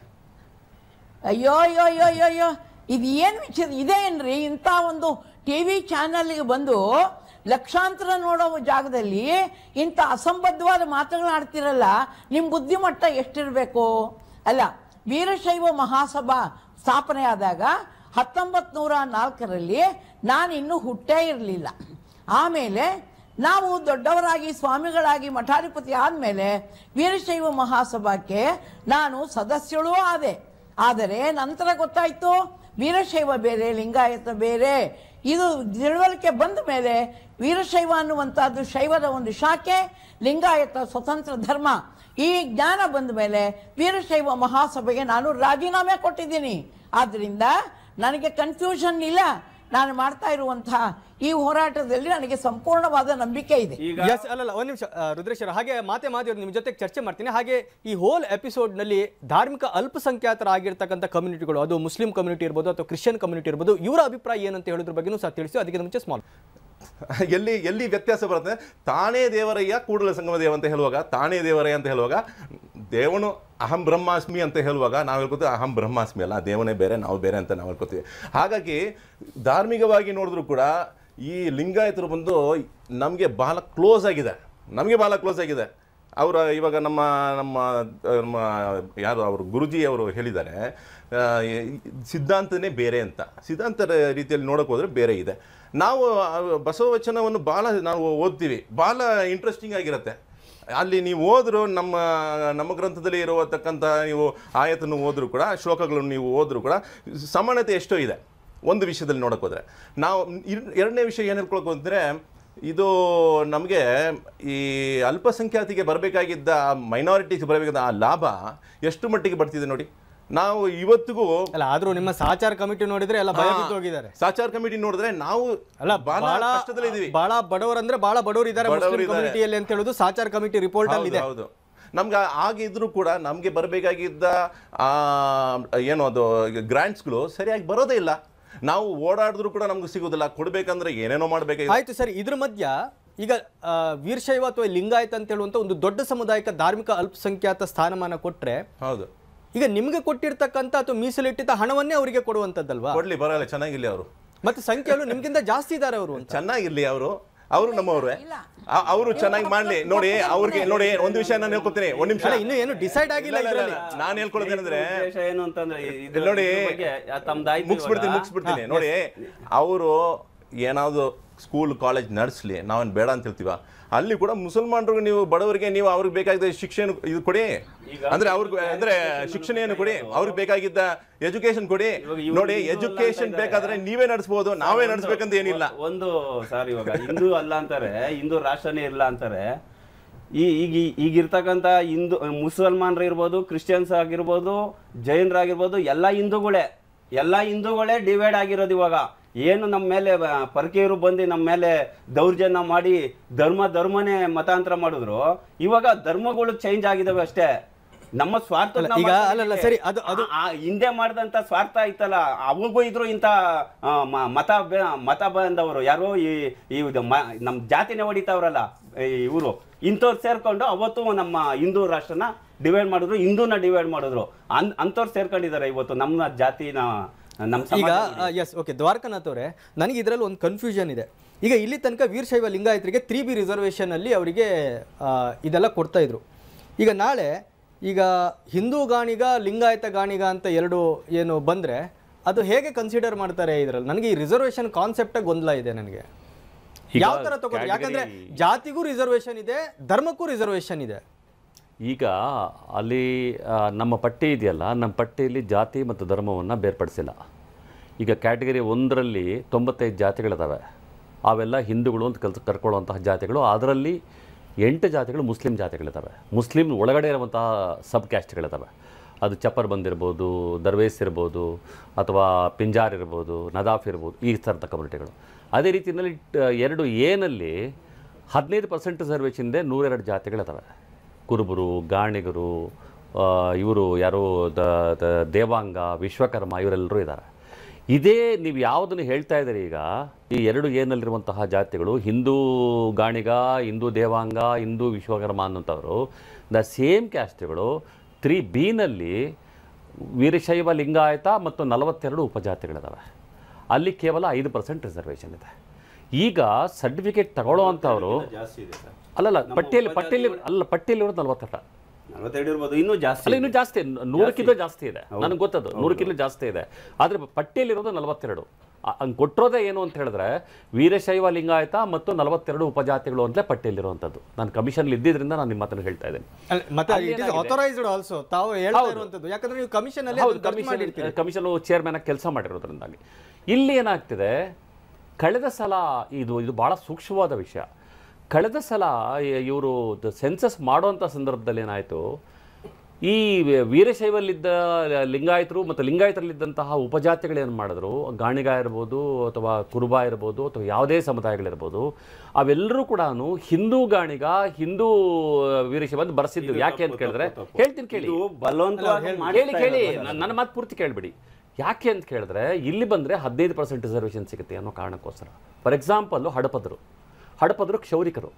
ಅಯ್ಯೋ ಅಯ್ಯೋ ಅಯ್ಯೋ ಅಯ್ಯೋ ಅಯ್ಯೋ ಇದು ಏನ್ ವಿಚಾರ ಇದೇನ್ರಿ ಇಂಥ ಒಂದು ಟಿವಿ ಚಾನೆಲ್ ಚಾನಲ್ಗೆ ಬಂದು ಲಕ್ಷಾಂತರ ನೋಡೋ ಜಾಗದಲ್ಲಿ ಇಂಥ ಅಸಂಬದ್ಧವಾದ ಮಾತುಗಳು ಆಡ್ತಿರಲ್ಲ ನಿಮ್ ಬುದ್ಧಿಮಟ್ಟ ಎಷ್ಟಿರಬೇಕು ಅಲ್ಲ ವೀರಶೈವ ಮಹಾಸಭಾ ಸ್ಥಾಪನೆ ಆದಾಗ ಹತ್ತೊಂಬತ್ತು ನೂರ ನಾಲ್ಕರಲ್ಲಿ ನಾನು ಹುಟ್ಟೇ ಇರಲಿಲ್ಲ ಆಮೇಲೆ ನಾವು ದೊಡ್ಡವರಾಗಿ ಸ್ವಾಮಿಗಳಾಗಿ ಮಠಾಧಿಪತಿ ಆದಮೇಲೆ ವೀರಶೈವ ಮಹಾಸಭಾಕ್ಕೆ ನಾನು ಸದಸ್ಯಳೂ ಆದೆ ಆದರೆ ನಂತರ ಗೊತ್ತಾಯಿತು ವೀರಶೈವ ಬೇರೆ ಲಿಂಗಾಯತ ಬೇರೆ ಇದು ತಿಳುವಳಿಕೆ ಬಂದ ಮೇಲೆ ವೀರಶೈವ ಅನ್ನುವಂಥದ್ದು ಶೈವದ ಒಂದು ಶಾಖೆ ಲಿಂಗಾಯತ ಸ್ವತಂತ್ರ ಧರ್ಮ ಈ ಜ್ಞಾನ ಬಂದ ಮೇಲೆ ವೀರಶೈವ ಮಹಾಸಭೆಗೆ ನಾನು ರಾಜೀನಾಮೆ ಕೊಟ್ಟಿದ್ದೀನಿ ಆದ್ರಿಂದ ನನಗೆ ಕನ್ಫ್ಯೂಷನ್ ಇಲ್ಲ ನಾನು ಮಾಡ್ತಾ ಇರುವಂತಹ ಈ ಹೋರಾಟದಲ್ಲಿ ನನಗೆ ಸಂಪೂರ್ಣವಾದ ನಂಬಿಕೆ ಇದೆ ಎಸ್ ಒಂದು ನಿಮಿಷ ರುದ್ರೇಶ್ವರ ಹಾಗೆ ಮಾತೆ ಮಾತೆ ನಿಮ್ಮ ಜೊತೆ ಚರ್ಚೆ ಮಾಡ್ತೀನಿ ಹಾಗೆ ಈ ಹೋಲ್ ಎಪಿಸೋಡ್ನಲ್ಲಿ ಧಾರ್ಮಿಕ ಅಲ್ಪಸಂಖ್ಯಾತರಾಗಿರ್ತಕ್ಕಂಥ ಕಮ್ಯುನಿಟಿಗಳು ಅದು ಮುಸ್ಲಿಂ ಕಮ್ಯುನಿಟಿ ಇರ್ಬೋದು ಅಥವಾ ಕ್ರಿಶ್ಚಿಯನ್ ಕಮ್ಯುನಿಟಿ ಇರ್ಬೋದು ಇವರ ಅಭಿಪ್ರಾಯ ಏನಂತ ಹೇಳಿದ್ರ ಬಗ್ಗೆ ಸಹ ತಿಳಿಸಿ ಅದಕ್ಕೆ ಮುಂಚೆ ಸ್ಮಾಲ್ ಎಲ್ಲಿ ಎಲ್ಲಿ ವ್ಯತ್ಯಾಸ ಬರುತ್ತೆ ತಾನೇ ದೇವರಯ್ಯ ಕೂಡಲ ಸಂಗಮ ದೇವ ಅಂತ ಹೇಳುವಾಗ ತಾನೇ ದೇವರಯ್ಯ ಅಂತ ಹೇಳುವಾಗ ದೇವನು ಅಹಂ ಬ್ರಹ್ಮಾಸ್ಮಿ ಅಂತ ಹೇಳುವಾಗ ನಾವು ಹೇಳ್ಕೊತೀವಿ ಅಹಂ ಬ್ರಹ್ಮಾಸ್ಮಿ ಅಲ್ಲ ದೇವನೇ ಬೇರೆ ನಾವು ಬೇರೆ ಅಂತ ನಾವು ಹೇಳ್ಕೊತೀವಿ ಹಾಗಾಗಿ ಧಾರ್ಮಿಕವಾಗಿ ನೋಡಿದ್ರೂ ಕೂಡ ಈ ಲಿಂಗಾಯತರು ಬಂದು ನಮಗೆ ಬಹಳ ಕ್ಲೋಸ್ ಆಗಿದೆ ನಮಗೆ ಬಹಳ ಕ್ಲೋಸ್ ಆಗಿದೆ ಅವರ ಇವಾಗ ನಮ್ಮ ನಮ್ಮ ನಮ್ಮ ಯಾರು ಅವರು ಗುರುಜಿ ಅವರು ಹೇಳಿದ್ದಾರೆ ಸಿದ್ಧಾಂತನೇ ಬೇರೆ ಅಂತ ಸಿದ್ಧಾಂತ ರೀತಿಯಲ್ಲಿ ನೋಡೋಕೆ ಹೋದರೆ ಬೇರೆ ಇದೆ ನಾವು ಬಸವವಚನವನ್ನು ಭಾಳ ನಾವು ಓದ್ತೀವಿ ಭಾಳ ಇಂಟ್ರೆಸ್ಟಿಂಗ್ ಆಗಿರುತ್ತೆ ಅಲ್ಲಿ ನೀವು ಓದರೂ ನಮ್ಮ ನಮ್ಮ ಗ್ರಂಥದಲ್ಲಿ ಇರುವತಕ್ಕಂಥ ನೀವು ಆಯತನ್ನು ಓದರೂ ಕೂಡ ಶ್ಲೋಕಗಳನ್ನು ನೀವು ಓದರೂ ಕೂಡ ಸಮಾನತೆ ಎಷ್ಟೋ ಇದೆ ಒಂದು ವಿಷಯದಲ್ಲಿ ನೋಡೋಕ್ಕೋದ್ರೆ ಹೋದರೆ ನಾವು ಎರಡನೇ ವಿಷಯ ಏನು ಹೇಳ್ಕೊಳಕ್ಕೆ ಅಂದರೆ ಇದು ನಮಗೆ ಈ ಅಲ್ಪಸಂಖ್ಯಾತಿಗೆ ಬರಬೇಕಾಗಿದ್ದ ಮೈನಾರಿಟೀಸ್ ಬರಬೇಕಾದ ಆ ಲಾಭ ಎಷ್ಟು ಮಟ್ಟಿಗೆ ಬರ್ತಿದೆ ನೋಡಿ ನಾವು ಇವತ್ತಿಗೂ ಅಲ್ಲ ಆದ್ರೂ ನಿಮ್ಮ ಸಾಚಾರ ಕಮಿಟಿ ನೋಡಿದ್ರೆ ಎಲ್ಲ ಭಯಭೀತ ಹೋಗಿದ್ದಾರೆ ಸಾಚಾರ ಕಮಿಟಿ ನೋಡಿದ್ರೆ ನಾವು ಅಲ್ಲ ಬಹಳ ಕಷ್ಟದಲ್ಲಿ ಇದೀವಿ ಬಹಳ ಬಡವರು ಅಂದ್ರೆ ಬಹಳ ಬಡವರು ಇದ್ದಾರೆ ಕಮಿಟಿಯಲ್ಲಿ ಅಂತ ಹೇಳುದು ಸಾಚಾರ ಕಮಿಟಿ ರಿಪೋರ್ಟ್ ಅಲ್ಲಿ ಇದೆ ಹೌದು ನಮ್ಗೆ ಆಗಿದ್ರು ಕೂಡ ನಮಗೆ ಬರಬೇಕಾಗಿದ್ದ ಏನು ಅದು ಗ್ರಾಂಟ್ಸ್ಗಳು ಸರಿಯಾಗಿ ಬರೋದೇ ಇಲ್ಲ ನಾವು ಓಡಾಡಿದ್ರು ಕೂಡ ನಮ್ಗೆ ಸಿಗೋದಿಲ್ಲ ಕೊಡ್ಬೇಕಂದ್ರೆ ಏನೇನೋ ಮಾಡ್ಬೇಕು ಆಯ್ತು ಸರ್ ಇದ್ರ ಮಧ್ಯ ಈಗ ವೀರಶೈವ ಅಥವಾ ಲಿಂಗಾಯತ ಅಂತ ಹೇಳುವಂತ ಒಂದು ದೊಡ್ಡ ಸಮುದಾಯಕ್ಕೆ ಧಾರ್ಮಿಕ ಅಲ್ಪಸಂಖ್ಯಾತ ಸ್ಥಾನಮಾನ ಕೊಟ್ರೆ ಹೌದು ಈಗ ನಿಮಗೆ ಕೊಟ್ಟಿರ್ತಕ್ಕಂಥ ಅಥವಾ ಮೀಸಲಿಟ್ಟಿದ್ದ ಹಣವನ್ನೇ ಅವರಿಗೆ ಕೊಡುವಂತದ್ದಲ್ವಾ ಕೊಡ್ಲಿ ಬರಲ್ಲ ಚೆನ್ನಾಗಿಲ್ಲ ಅವರು ಮತ್ತೆ ಸಂಖ್ಯೆಯಲ್ಲೂ ನಿಮ್ಗಿಂತ ಜಾಸ್ತಿ ಇದ್ದಾರೆ ಅವರು ಚೆನ್ನಾಗಿರ್ಲಿ ಅವರು ಅವರು ನಮ್ಮವ್ರೆ ಅವರು ಚೆನ್ನಾಗಿ ಮಾಡ್ಲಿ ನೋಡಿ ಅವ್ರಿಗೆ ನೋಡಿ ಒಂದು ವಿಷಯ ನಾನು ಹೇಳ್ಕೊತೀನಿ ಒಂದ್ ನಿಮಿಷ ಇನ್ನು ಏನು ಡಿಸೈಡ್ ಆಗಿಲ್ಲ ನಾನು ಹೇಳ್ಕೊಳ್ಳೋದೇನಂದ್ರೆ ಏನು ಅಂತಂದ್ರೆ ನೋಡಿ ಮುಗಿಸ್ಬಿಡ್ತೀನಿ ಮುಗಿಸ್ಬಿಡ್ತೀನಿ ನೋಡಿ ಅವರು ಏನಾದ್ರು ಸ್ಕೂಲ್ ಕಾಲೇಜ್ ನಡೆಸ್ಲಿ ನಾವೇನು ಬೇಡ ಅಂತ ಹೇಳ್ತೀವ ಅಲ್ಲಿ ಕೂಡ ಮುಸಲ್ಮಾನರು ನೀವು ಬಡವರಿಗೆ ನೀವು ಅವ್ರಿಗೆ ಬೇಕಾಗಿದ್ದ ಶಿಕ್ಷಣ ಇದು ಕೊಡಿ ಅಂದ್ರೆ ಅವ್ರಿಗೆ ಅಂದ್ರೆ ಶಿಕ್ಷಣೆಯನ್ನು ಕೊಡಿ ಅವ್ರಿಗೆ ಬೇಕಾಗಿದ್ದ ಎಜುಕೇಶನ್ ಕೊಡಿ ನೋಡಿ ಎಜುಕೇಶನ್ ಬೇಕಾದ್ರೆ ನೀವೇ ನಡೆಸಬಹುದು ನಾವೇ ನಡೆಸ್ಬೇಕಂತ ಏನಿಲ್ಲ ಒಂದು ಸಾರಿ ಇವಾಗ ಹಿಂದೂ ಅಲ್ಲ ಅಂತಾರೆ ಹಿಂದೂ ರಾಷ್ಟ್ರನೇ ಇಲ್ಲ ಅಂತಾರೆ ಈ ಈಗ ಈಗಿರ್ತಕ್ಕಂಥ ಹಿಂದೂ ಮುಸಲ್ಮಾನರು ಇರ್ಬೋದು ಕ್ರಿಶ್ಚಿಯನ್ಸ್ ಆಗಿರ್ಬೋದು ಜೈನರಾಗಿರ್ಬೋದು ಎಲ್ಲ ಹಿಂದೂಗಳೇ ಎಲ್ಲ ಹಿಂದೂಗಳೇ ಡಿವೈಡ್ ಆಗಿರೋದು ಇವಾಗ ಏನು ನಮ್ಮ ಮೇಲೆ ಪರಕೀಯರು ಬಂದು ನಮ್ಮ ಮೇಲೆ ದೌರ್ಜನ್ಯ ಮಾಡಿ ಧರ್ಮ ಧರ್ಮನೇ ಮತಾಂತರ ಮಾಡಿದ್ರು ಇವಾಗ ಧರ್ಮಗಳು ಚೇಂಜ್ ಆಗಿದಾವೆ ಅಷ್ಟೇ ನಮ್ಮ ಸ್ವಾರ್ಥ ಸರಿ ಅದು ಅದು ಹಿಂದೆ ಮಾಡಿದಂತ ಸ್ವಾರ್ಥ ಐತಲ್ಲ ಅವ್ರಿಗೂ ಇದ್ರು ಇಂಥ ಮತ ಮತ ಬಂದವರು ಯಾರು ಈ ನಮ್ಮ ಜಾತಿನೇ ಹೊಡಿತಾವ್ರಲ್ಲ ಇವರು ಇಂಥವ್ರು ಸೇರ್ಕೊಂಡು ಅವತ್ತು ನಮ್ಮ ಹಿಂದೂ ರಾಷ್ಟ್ರನ ಡಿವೈಡ್ ಮಾಡಿದ್ರು ಹಿಂದೂನ ಡಿವೈಡ್ ಮಾಡಿದ್ರು ಅನ್ ಅಂಥವ್ರು ಸೇರ್ಕೊಂಡಿದ್ದಾರೆ ಇವತ್ತು ನಮ್ಮ ಜಾತಿನ ಈಗ ಎಸ್ ಓಕೆ ದ್ವಾರಕನಾಥ್ ಅವರೇ ನನಗೆ ಇದರಲ್ಲಿ ಒಂದು ಕನ್ಫ್ಯೂಷನ್ ಇದೆ ಈಗ ಇಲ್ಲಿ ತನಕ ವೀರಶೈವ ಲಿಂಗಾಯತರಿಗೆ ತ್ರೀ ಬಿ ಅಲ್ಲಿ ಅವರಿಗೆ ಇದೆಲ್ಲ ಕೊಡ್ತಾ ಇದ್ರು ಈಗ ನಾಳೆ ಈಗ ಹಿಂದೂ ಗಾಣಿಗ ಲಿಂಗಾಯತ ಗಾಣಿಗ ಅಂತ ಎರಡು ಏನು ಬಂದರೆ ಅದು ಹೇಗೆ ಕನ್ಸಿಡರ್ ಮಾಡ್ತಾರೆ ಇದರಲ್ಲಿ ನನಗೆ ಈ ರಿಸರ್ವೇಷನ್ ಕಾನ್ಸೆಪ್ಟಾಗಿ ಗೊಂದಲ ಇದೆ ನನಗೆ ಯಾವ ಥರ ತಗೋತಾರೆ ಯಾಕಂದರೆ ಜಾತಿಗೂ ರಿಸರ್ವೇಷನ್ ಇದೆ ಧರ್ಮಕ್ಕೂ ರಿಸರ್ವೇಷನ್ ಇದೆ ಈಗ ಅಲ್ಲಿ ನಮ್ಮ ಪಟ್ಟಿ ಇದೆಯಲ್ಲ ನಮ್ಮ ಪಟ್ಟಿಯಲ್ಲಿ ಜಾತಿ ಮತ್ತು ಧರ್ಮವನ್ನು ಬೇರ್ಪಡಿಸಿಲ್ಲ ಈಗ ಕ್ಯಾಟಗರಿ ಒಂದರಲ್ಲಿ ತೊಂಬತ್ತೈದು ಜಾತಿಗಳಿದ್ದಾವೆ ಅವೆಲ್ಲ ಹಿಂದೂಗಳು ಅಂತ ಕೆಲಸ ಕರ್ಕೊಳ್ಳುವಂತಹ ಜಾತಿಗಳು ಅದರಲ್ಲಿ ಎಂಟು ಜಾತಿಗಳು ಮುಸ್ಲಿಂ ಜಾತಿಗಳಿದ್ದಾವೆ ಮುಸ್ಲಿಂ ಒಳಗಡೆ ಇರುವಂತಹ ಸಬ್ ಕ್ಯಾಸ್ಟ್ಗಳಿದ್ದಾವೆ ಅದು ಚಪ್ಪರ್ ಬಂದಿರ್ಬೋದು ದರ್ವೇಸ್ ಇರ್ಬೋದು ಅಥವಾ ಪಿಂಜಾರ್ ಇರ್ಬೋದು ನದಾಫ್ ಇರ್ಬೋದು ಈ ಥರದ ಕಮ್ಯುನಿಟಿಗಳು ಅದೇ ರೀತಿಯಲ್ಲಿ ಎರಡು ಎನಲ್ಲಿ ಹದಿನೈದು ಪರ್ಸೆಂಟ್ ಸರ್ವೇಸಿಂದೆ ನೂರೆರಡು ಜಾತಿಗಳಿದ್ದಾವೆ ಕುರುಬರು ಗಾಣಿಗರು ಇವರು ಯಾರು ದ ದ ದೇವಾಂಗ ವಿಶ್ವಕರ್ಮ ಇವರೆಲ್ಲರೂ ಇದ್ದಾರೆ ಇದೇ ನೀವು ಯಾವುದನ್ನು ಹೇಳ್ತಾ ಇದ್ದೀರಿ ಈಗ ಈ ಎರಡು ಏನಲ್ಲಿರುವಂತಹ ಜಾತಿಗಳು ಹಿಂದೂ ಗಾಣಿಗ ಹಿಂದೂ ದೇವಾಂಗ ಹಿಂದೂ ವಿಶ್ವಕರ್ಮ ಅನ್ನೋಂಥವ್ರು ದ ಸೇಮ್ ಕ್ಯಾಸ್ಟ್ಗಳು ತ್ರೀ ಬಿನಲ್ಲಿ ವೀರಶೈವ ಲಿಂಗಾಯತ ಮತ್ತು ನಲವತ್ತೆರಡು ಉಪಜಾತಿಗಳಿದ್ದಾವೆ ಅಲ್ಲಿ ಕೇವಲ ಐದು ಪರ್ಸೆಂಟ್ ರಿಸರ್ವೇಷನ್ ಇದೆ ಈಗ ಸರ್ಟಿಫಿಕೇಟ್ ತಗೊಳ್ಳೋ ಅಂಥವರು ಜಾಸ್ತಿ ಇದೆ ಅಲ್ಲಲ್ಲ ಪಟ್ಟಿಯಲ್ಲಿ ಪಟ್ಟಿಯಲ್ಲಿ ಅಲ್ಲ ಪಟ್ಟಿಯಲ್ಲಿ ಇರೋದು ಇನ್ನೂ ಜಾಸ್ತಿ ಅಲ್ಲ ಜಾಸ್ತಿ ನೂರಕ್ಕಿಂತ ಜಾಸ್ತಿ ಇದೆ ನನಗೆ ಗೊತ್ತದು ನೂರಕ್ಕಿಂತ ಜಾಸ್ತಿ ಇದೆ ಆದರೆ ಇರೋದು ನಲವತ್ತೆರಡು ಹಂಗೆ ಕೊಟ್ಟಿರೋದೇ ಏನು ಅಂತ ಹೇಳಿದ್ರೆ ವೀರಶೈವ ಲಿಂಗಾಯತ ಮತ್ತು ನಲವತ್ತೆರಡು ಉಪಜಾತಿಗಳು ಅಂತಲೇ ಪಟ್ಟಿಯಲ್ಲಿರುವಂಥದ್ದು ನಾನು ಕಮಿಷನ್ ಇದ್ದಿದ್ರಿಂದ ನಾನು ನಿಮ್ಮ ಮಾತನ್ನು ಹೇಳ್ತಾ ಇದ್ದೀನಿ ತಾವು ಯಾಕಂದ್ರೆ ಕಮಿಷನ್ ಚೇರ್ಮನ್ ಆಗಿ ಕೆಲಸ ಮಾಡಿರೋದ್ರಿಂದಾಗಿ ಇಲ್ಲಿ ಏನಾಗ್ತಿದೆ ಕಳೆದ ಸಲ ಇದು ಇದು ಭಾಳ ಸೂಕ್ಷ್ಮವಾದ ವಿಷಯ ಕಳೆದ ಸಲ ಇವರು ಸೆನ್ಸಸ್ ಮಾಡುವಂಥ ಸಂದರ್ಭದಲ್ಲಿ ಏನಾಯಿತು ಈ ವೀರಶೈವಲ್ಲಿದ್ದ ಲಿಂಗಾಯತರು ಮತ್ತು ಲಿಂಗಾಯತರಲ್ಲಿದ್ದಂತಹ ಉಪಜಾತಿಗಳೇನು ಮಾಡಿದ್ರು ಗಾಣಿಗ ಇರ್ಬೋದು ಅಥವಾ ಕುರುಬ ಇರ್ಬೋದು ಅಥವಾ ಯಾವುದೇ ಸಮುದಾಯಗಳಿರ್ಬೋದು ಅವೆಲ್ಲರೂ ಕೂಡ ಹಿಂದೂ ಗಾಣಿಗ ಹಿಂದೂ ವೀರಶೈವ ಅಂತ ಬರೆಸಿದ್ದು ಯಾಕೆ ಅಂತ ಕೇಳಿದ್ರೆ ಹೇಳ್ತೀನಿ ಕೇಳಿ ಹೇಳಿ ಕೇಳಿ ನನ್ನ ಮಾತು ಪೂರ್ತಿ ಕೇಳಿಬಿಡಿ ಯಾಕೆ ಅಂತ ಕೇಳಿದ್ರೆ ಇಲ್ಲಿ ಬಂದರೆ ಹದಿನೈದು ಪರ್ಸೆಂಟ್ ರಿಸರ್ವೇಷನ್ ಸಿಗುತ್ತೆ ಅನ್ನೋ ಕಾರಣಕ್ಕೋಸ್ಕರ ಫಾರ್ ಎಕ್ಸಾಂಪಲ್ಲು ಹಡಪದರು ಹಡಪದ್ರು ಕ್ಷೌರಿಕರು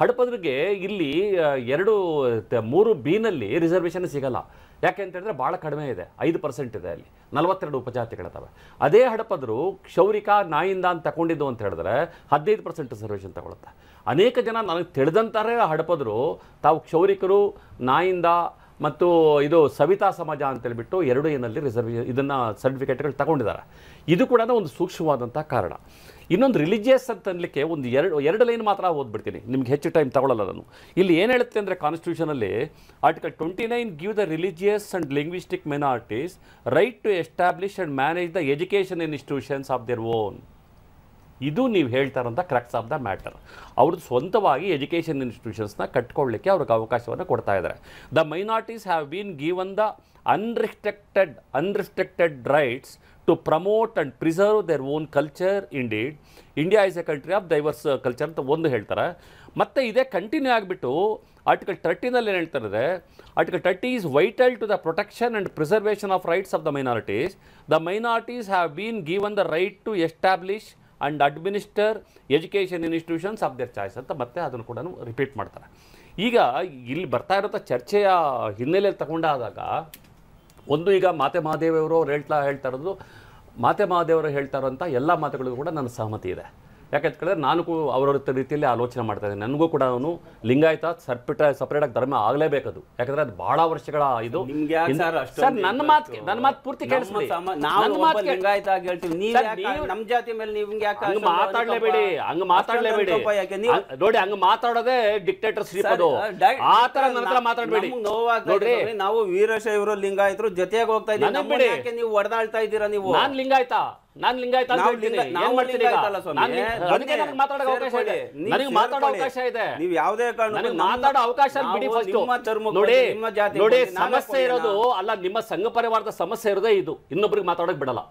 ಹಡಪದ್ರಿಗೆ ಇಲ್ಲಿ ಎರಡು ಮೂರು ಬೀನಲ್ಲಿ ರಿಸರ್ವೇಷನ್ ಸಿಗಲ್ಲ ಯಾಕೆ ಅಂತೇಳಿದ್ರೆ ಭಾಳ ಕಡಿಮೆ ಇದೆ ಐದು ಪರ್ಸೆಂಟ್ ಇದೆ ಅಲ್ಲಿ ನಲವತ್ತೆರಡು ಉಪಜಾತಿಗಳಿದ್ದಾವೆ ಅದೇ ಹಡಪದರು ಕ್ಷೌರಿಕ ನಾಯಿಂದ ಅಂತ ತಗೊಂಡಿದ್ದು ಅಂತ ಹೇಳಿದ್ರೆ ಹದಿನೈದು ಪರ್ಸೆಂಟ್ ರಿಸರ್ವೇಷನ್ ತಗೊಳುತ್ತೆ ಅನೇಕ ಜನ ನನಗೆ ತಿಳಿದಂತಾರೆ ಹಡಪದರು ತಾವು ಕ್ಷೌರಿಕರು ನಾಯಿಂದ ಮತ್ತು ಇದು ಸವಿತಾ ಸಮಾಜ ಅಂತೇಳ್ಬಿಟ್ಟು ಎರಡು ಏನಲ್ಲಿ ರಿಸರ್ವೇಷನ್ ಇದನ್ನು ಸರ್ಟಿಫಿಕೇಟ್ಗಳು ತಗೊಂಡಿದ್ದಾರೆ ಇದು ಕೂಡ ಒಂದು ಸೂಕ್ಷ್ಮವಾದಂಥ ಕಾರಣ ಇನ್ನೊಂದು ರಿಲಿಜಿಯಸ್ ಅಂತ ಅನ್ಲಿಕ್ಕೆ ಒಂದು ಎರಡು ಎರಡು ಲೈನ್ ಮಾತ್ರ ಓದ್ಬಿಡ್ತೀನಿ ನಿಮ್ಗೆ ಹೆಚ್ಚು ಟೈಮ್ ತಗೊಳ್ಳಲ್ಲ ಅದನ್ನು ಇಲ್ಲಿ ಏನು ಹೇಳುತ್ತೆ ಅಂದರೆ ಕಾನ್ಸ್ಟಿಟ್ಯೂಷನಲ್ಲಿ article twenty nine give the religious and linguistic minorities right to establish and manage the education institutions of their own ಇದು ನೀವು ಹೇಳ್ತಾರಂಥ ಕ್ರಕ್ಸ್ ಆಫ್ ದ ಮ್ಯಾಟರ್ ಅವ್ರದ್ದು ಸ್ವಂತವಾಗಿ ಎಜುಕೇಷನ್ ಇನ್ಸ್ಟಿಟ್ಯೂಷನ್ಸ್ನ ಕಟ್ಕೊಳ್ಳಿಕ್ಕೆ ಅವ್ರಿಗೆ ಅವಕಾಶವನ್ನು ಕೊಡ್ತಾ ಇದ್ದಾರೆ the minorities have been given the unrestricted unrestricted rights to promote and preserve their own culture indeed India is a country of diverse culture ಅಂತ ಒಂದು ಹೇಳ್ತಾರೆ ಮತ್ತು ಇದೇ ಕಂಟಿನ್ಯೂ ಆಗಿಬಿಟ್ಟು ಆರ್ಟಿಕಲ್ ತರ್ಟಿನಲ್ಲಿ ಏನು ಹೇಳ್ತಾರೆ article thirty is vital to the protection and preservation of rights of the minorities the minorities have been given the right to establish and administer education institutions of their choice ಅಂತ ಮತ್ತೆ ಅದನ್ನು ಕೂಡ repeat ಮಾಡ್ತಾರೆ ಈಗ ಇಲ್ಲಿ ಬರ್ತಾ ಇರೋಂಥ ಚರ್ಚೆಯ ಹಿನ್ನೆಲೆಯಲ್ಲಿ ತಗೊಂಡಾದಾಗ ಒಂದು ಈಗ ಮಾತೆ ಮಹಾದೇವಿಯವರು ಅವ್ರು ಹೇಳ್ತಾ ಹೇಳ್ತಾ ಇರೋದು ಮಾತೆ ಮಹಾದೇವರು ಹೇಳ್ತಾ ಇರೋಂಥ ಎಲ್ಲ ಮಾತುಗಳಿಗೂ ಕೂಡ ನನ್ನ ಸಹಮತಿ ಇದೆ ಯಾಕಂತ ಕೇಳಿದ್ರೆ ನಾನು ಅವರವ್ರ ರೀತಿಯಲ್ಲಿ ಆಲೋಚನೆ ಮಾಡ್ತಾ ಇದ್ದೀನಿ ನನಗೂ ಕೂಡ ಅವನು ಲಿಂಗಾಯತ ಸರ್ಪಿಟ ಆಗಿ ಧರ್ಮ ಆಗಲೇಬೇಕದು ಯಾಕಂದ್ರೆ ಅದು ಬಹಳ ವರ್ಷಗಳ ಇದು ಸರ್ ನನ್ನ ಮಾತು ನನ್ನ ಮಾತು ಪೂರ್ತಿ ಕೇಳಿಸ್ಬಿಡಿ ನಮ್ಮ ಜಾತಿ ಮೇಲೆ ನೀವು ಮಾತಾಡಲೇಬೇಡಿ ಹಂಗ ಮಾತಾಡಲೇಬೇಡಿ ನೋಡಿ ಹಂಗ ಮಾತಾಡೋದೇ ಡಿಕ್ಟೇಟರ್ ಶ್ರೀಪದು ಅದು ನಂತರ ಮಾತಾಡಬೇಡಿ ನೋಡ್ರಿ ನಾವು ವೀರಶೈವರು ಲಿಂಗಾಯತರು ಜೊತೆಯಾಗಿ ಹೋಗ್ತಾ ಇದ್ದೀವಿ ನೀವು ಹೊಡೆದಾಳ್ತಾ ಇದ್ದೀರಾ ನೀವು ನಾನು ಲಿಂಗಾಯತ ನಾನು ಲಿಂಗಾಯತ ಮಾತಾಡೋ ಅವಕಾಶ ಇದೆ ಅವಕಾಶ ಇದೆ ನೀವು ಯಾವುದೇ ಮಾತಾಡೋ ಅವಕಾಶ ಬಿಡಿ ನೋಡಿ ಸಮಸ್ಯೆ ಇರೋದು ಅಲ್ಲ ನಿಮ್ಮ ಸಂಘ ಪರಿವಾರದ ಸಮಸ್ಯೆ ಇರೋದೇ ಇದು ಇನ್ನೊಬ್ಬರಿಗೆ ಮಾತಾಡೋಕೆ ಬಿಡಲ್ಲ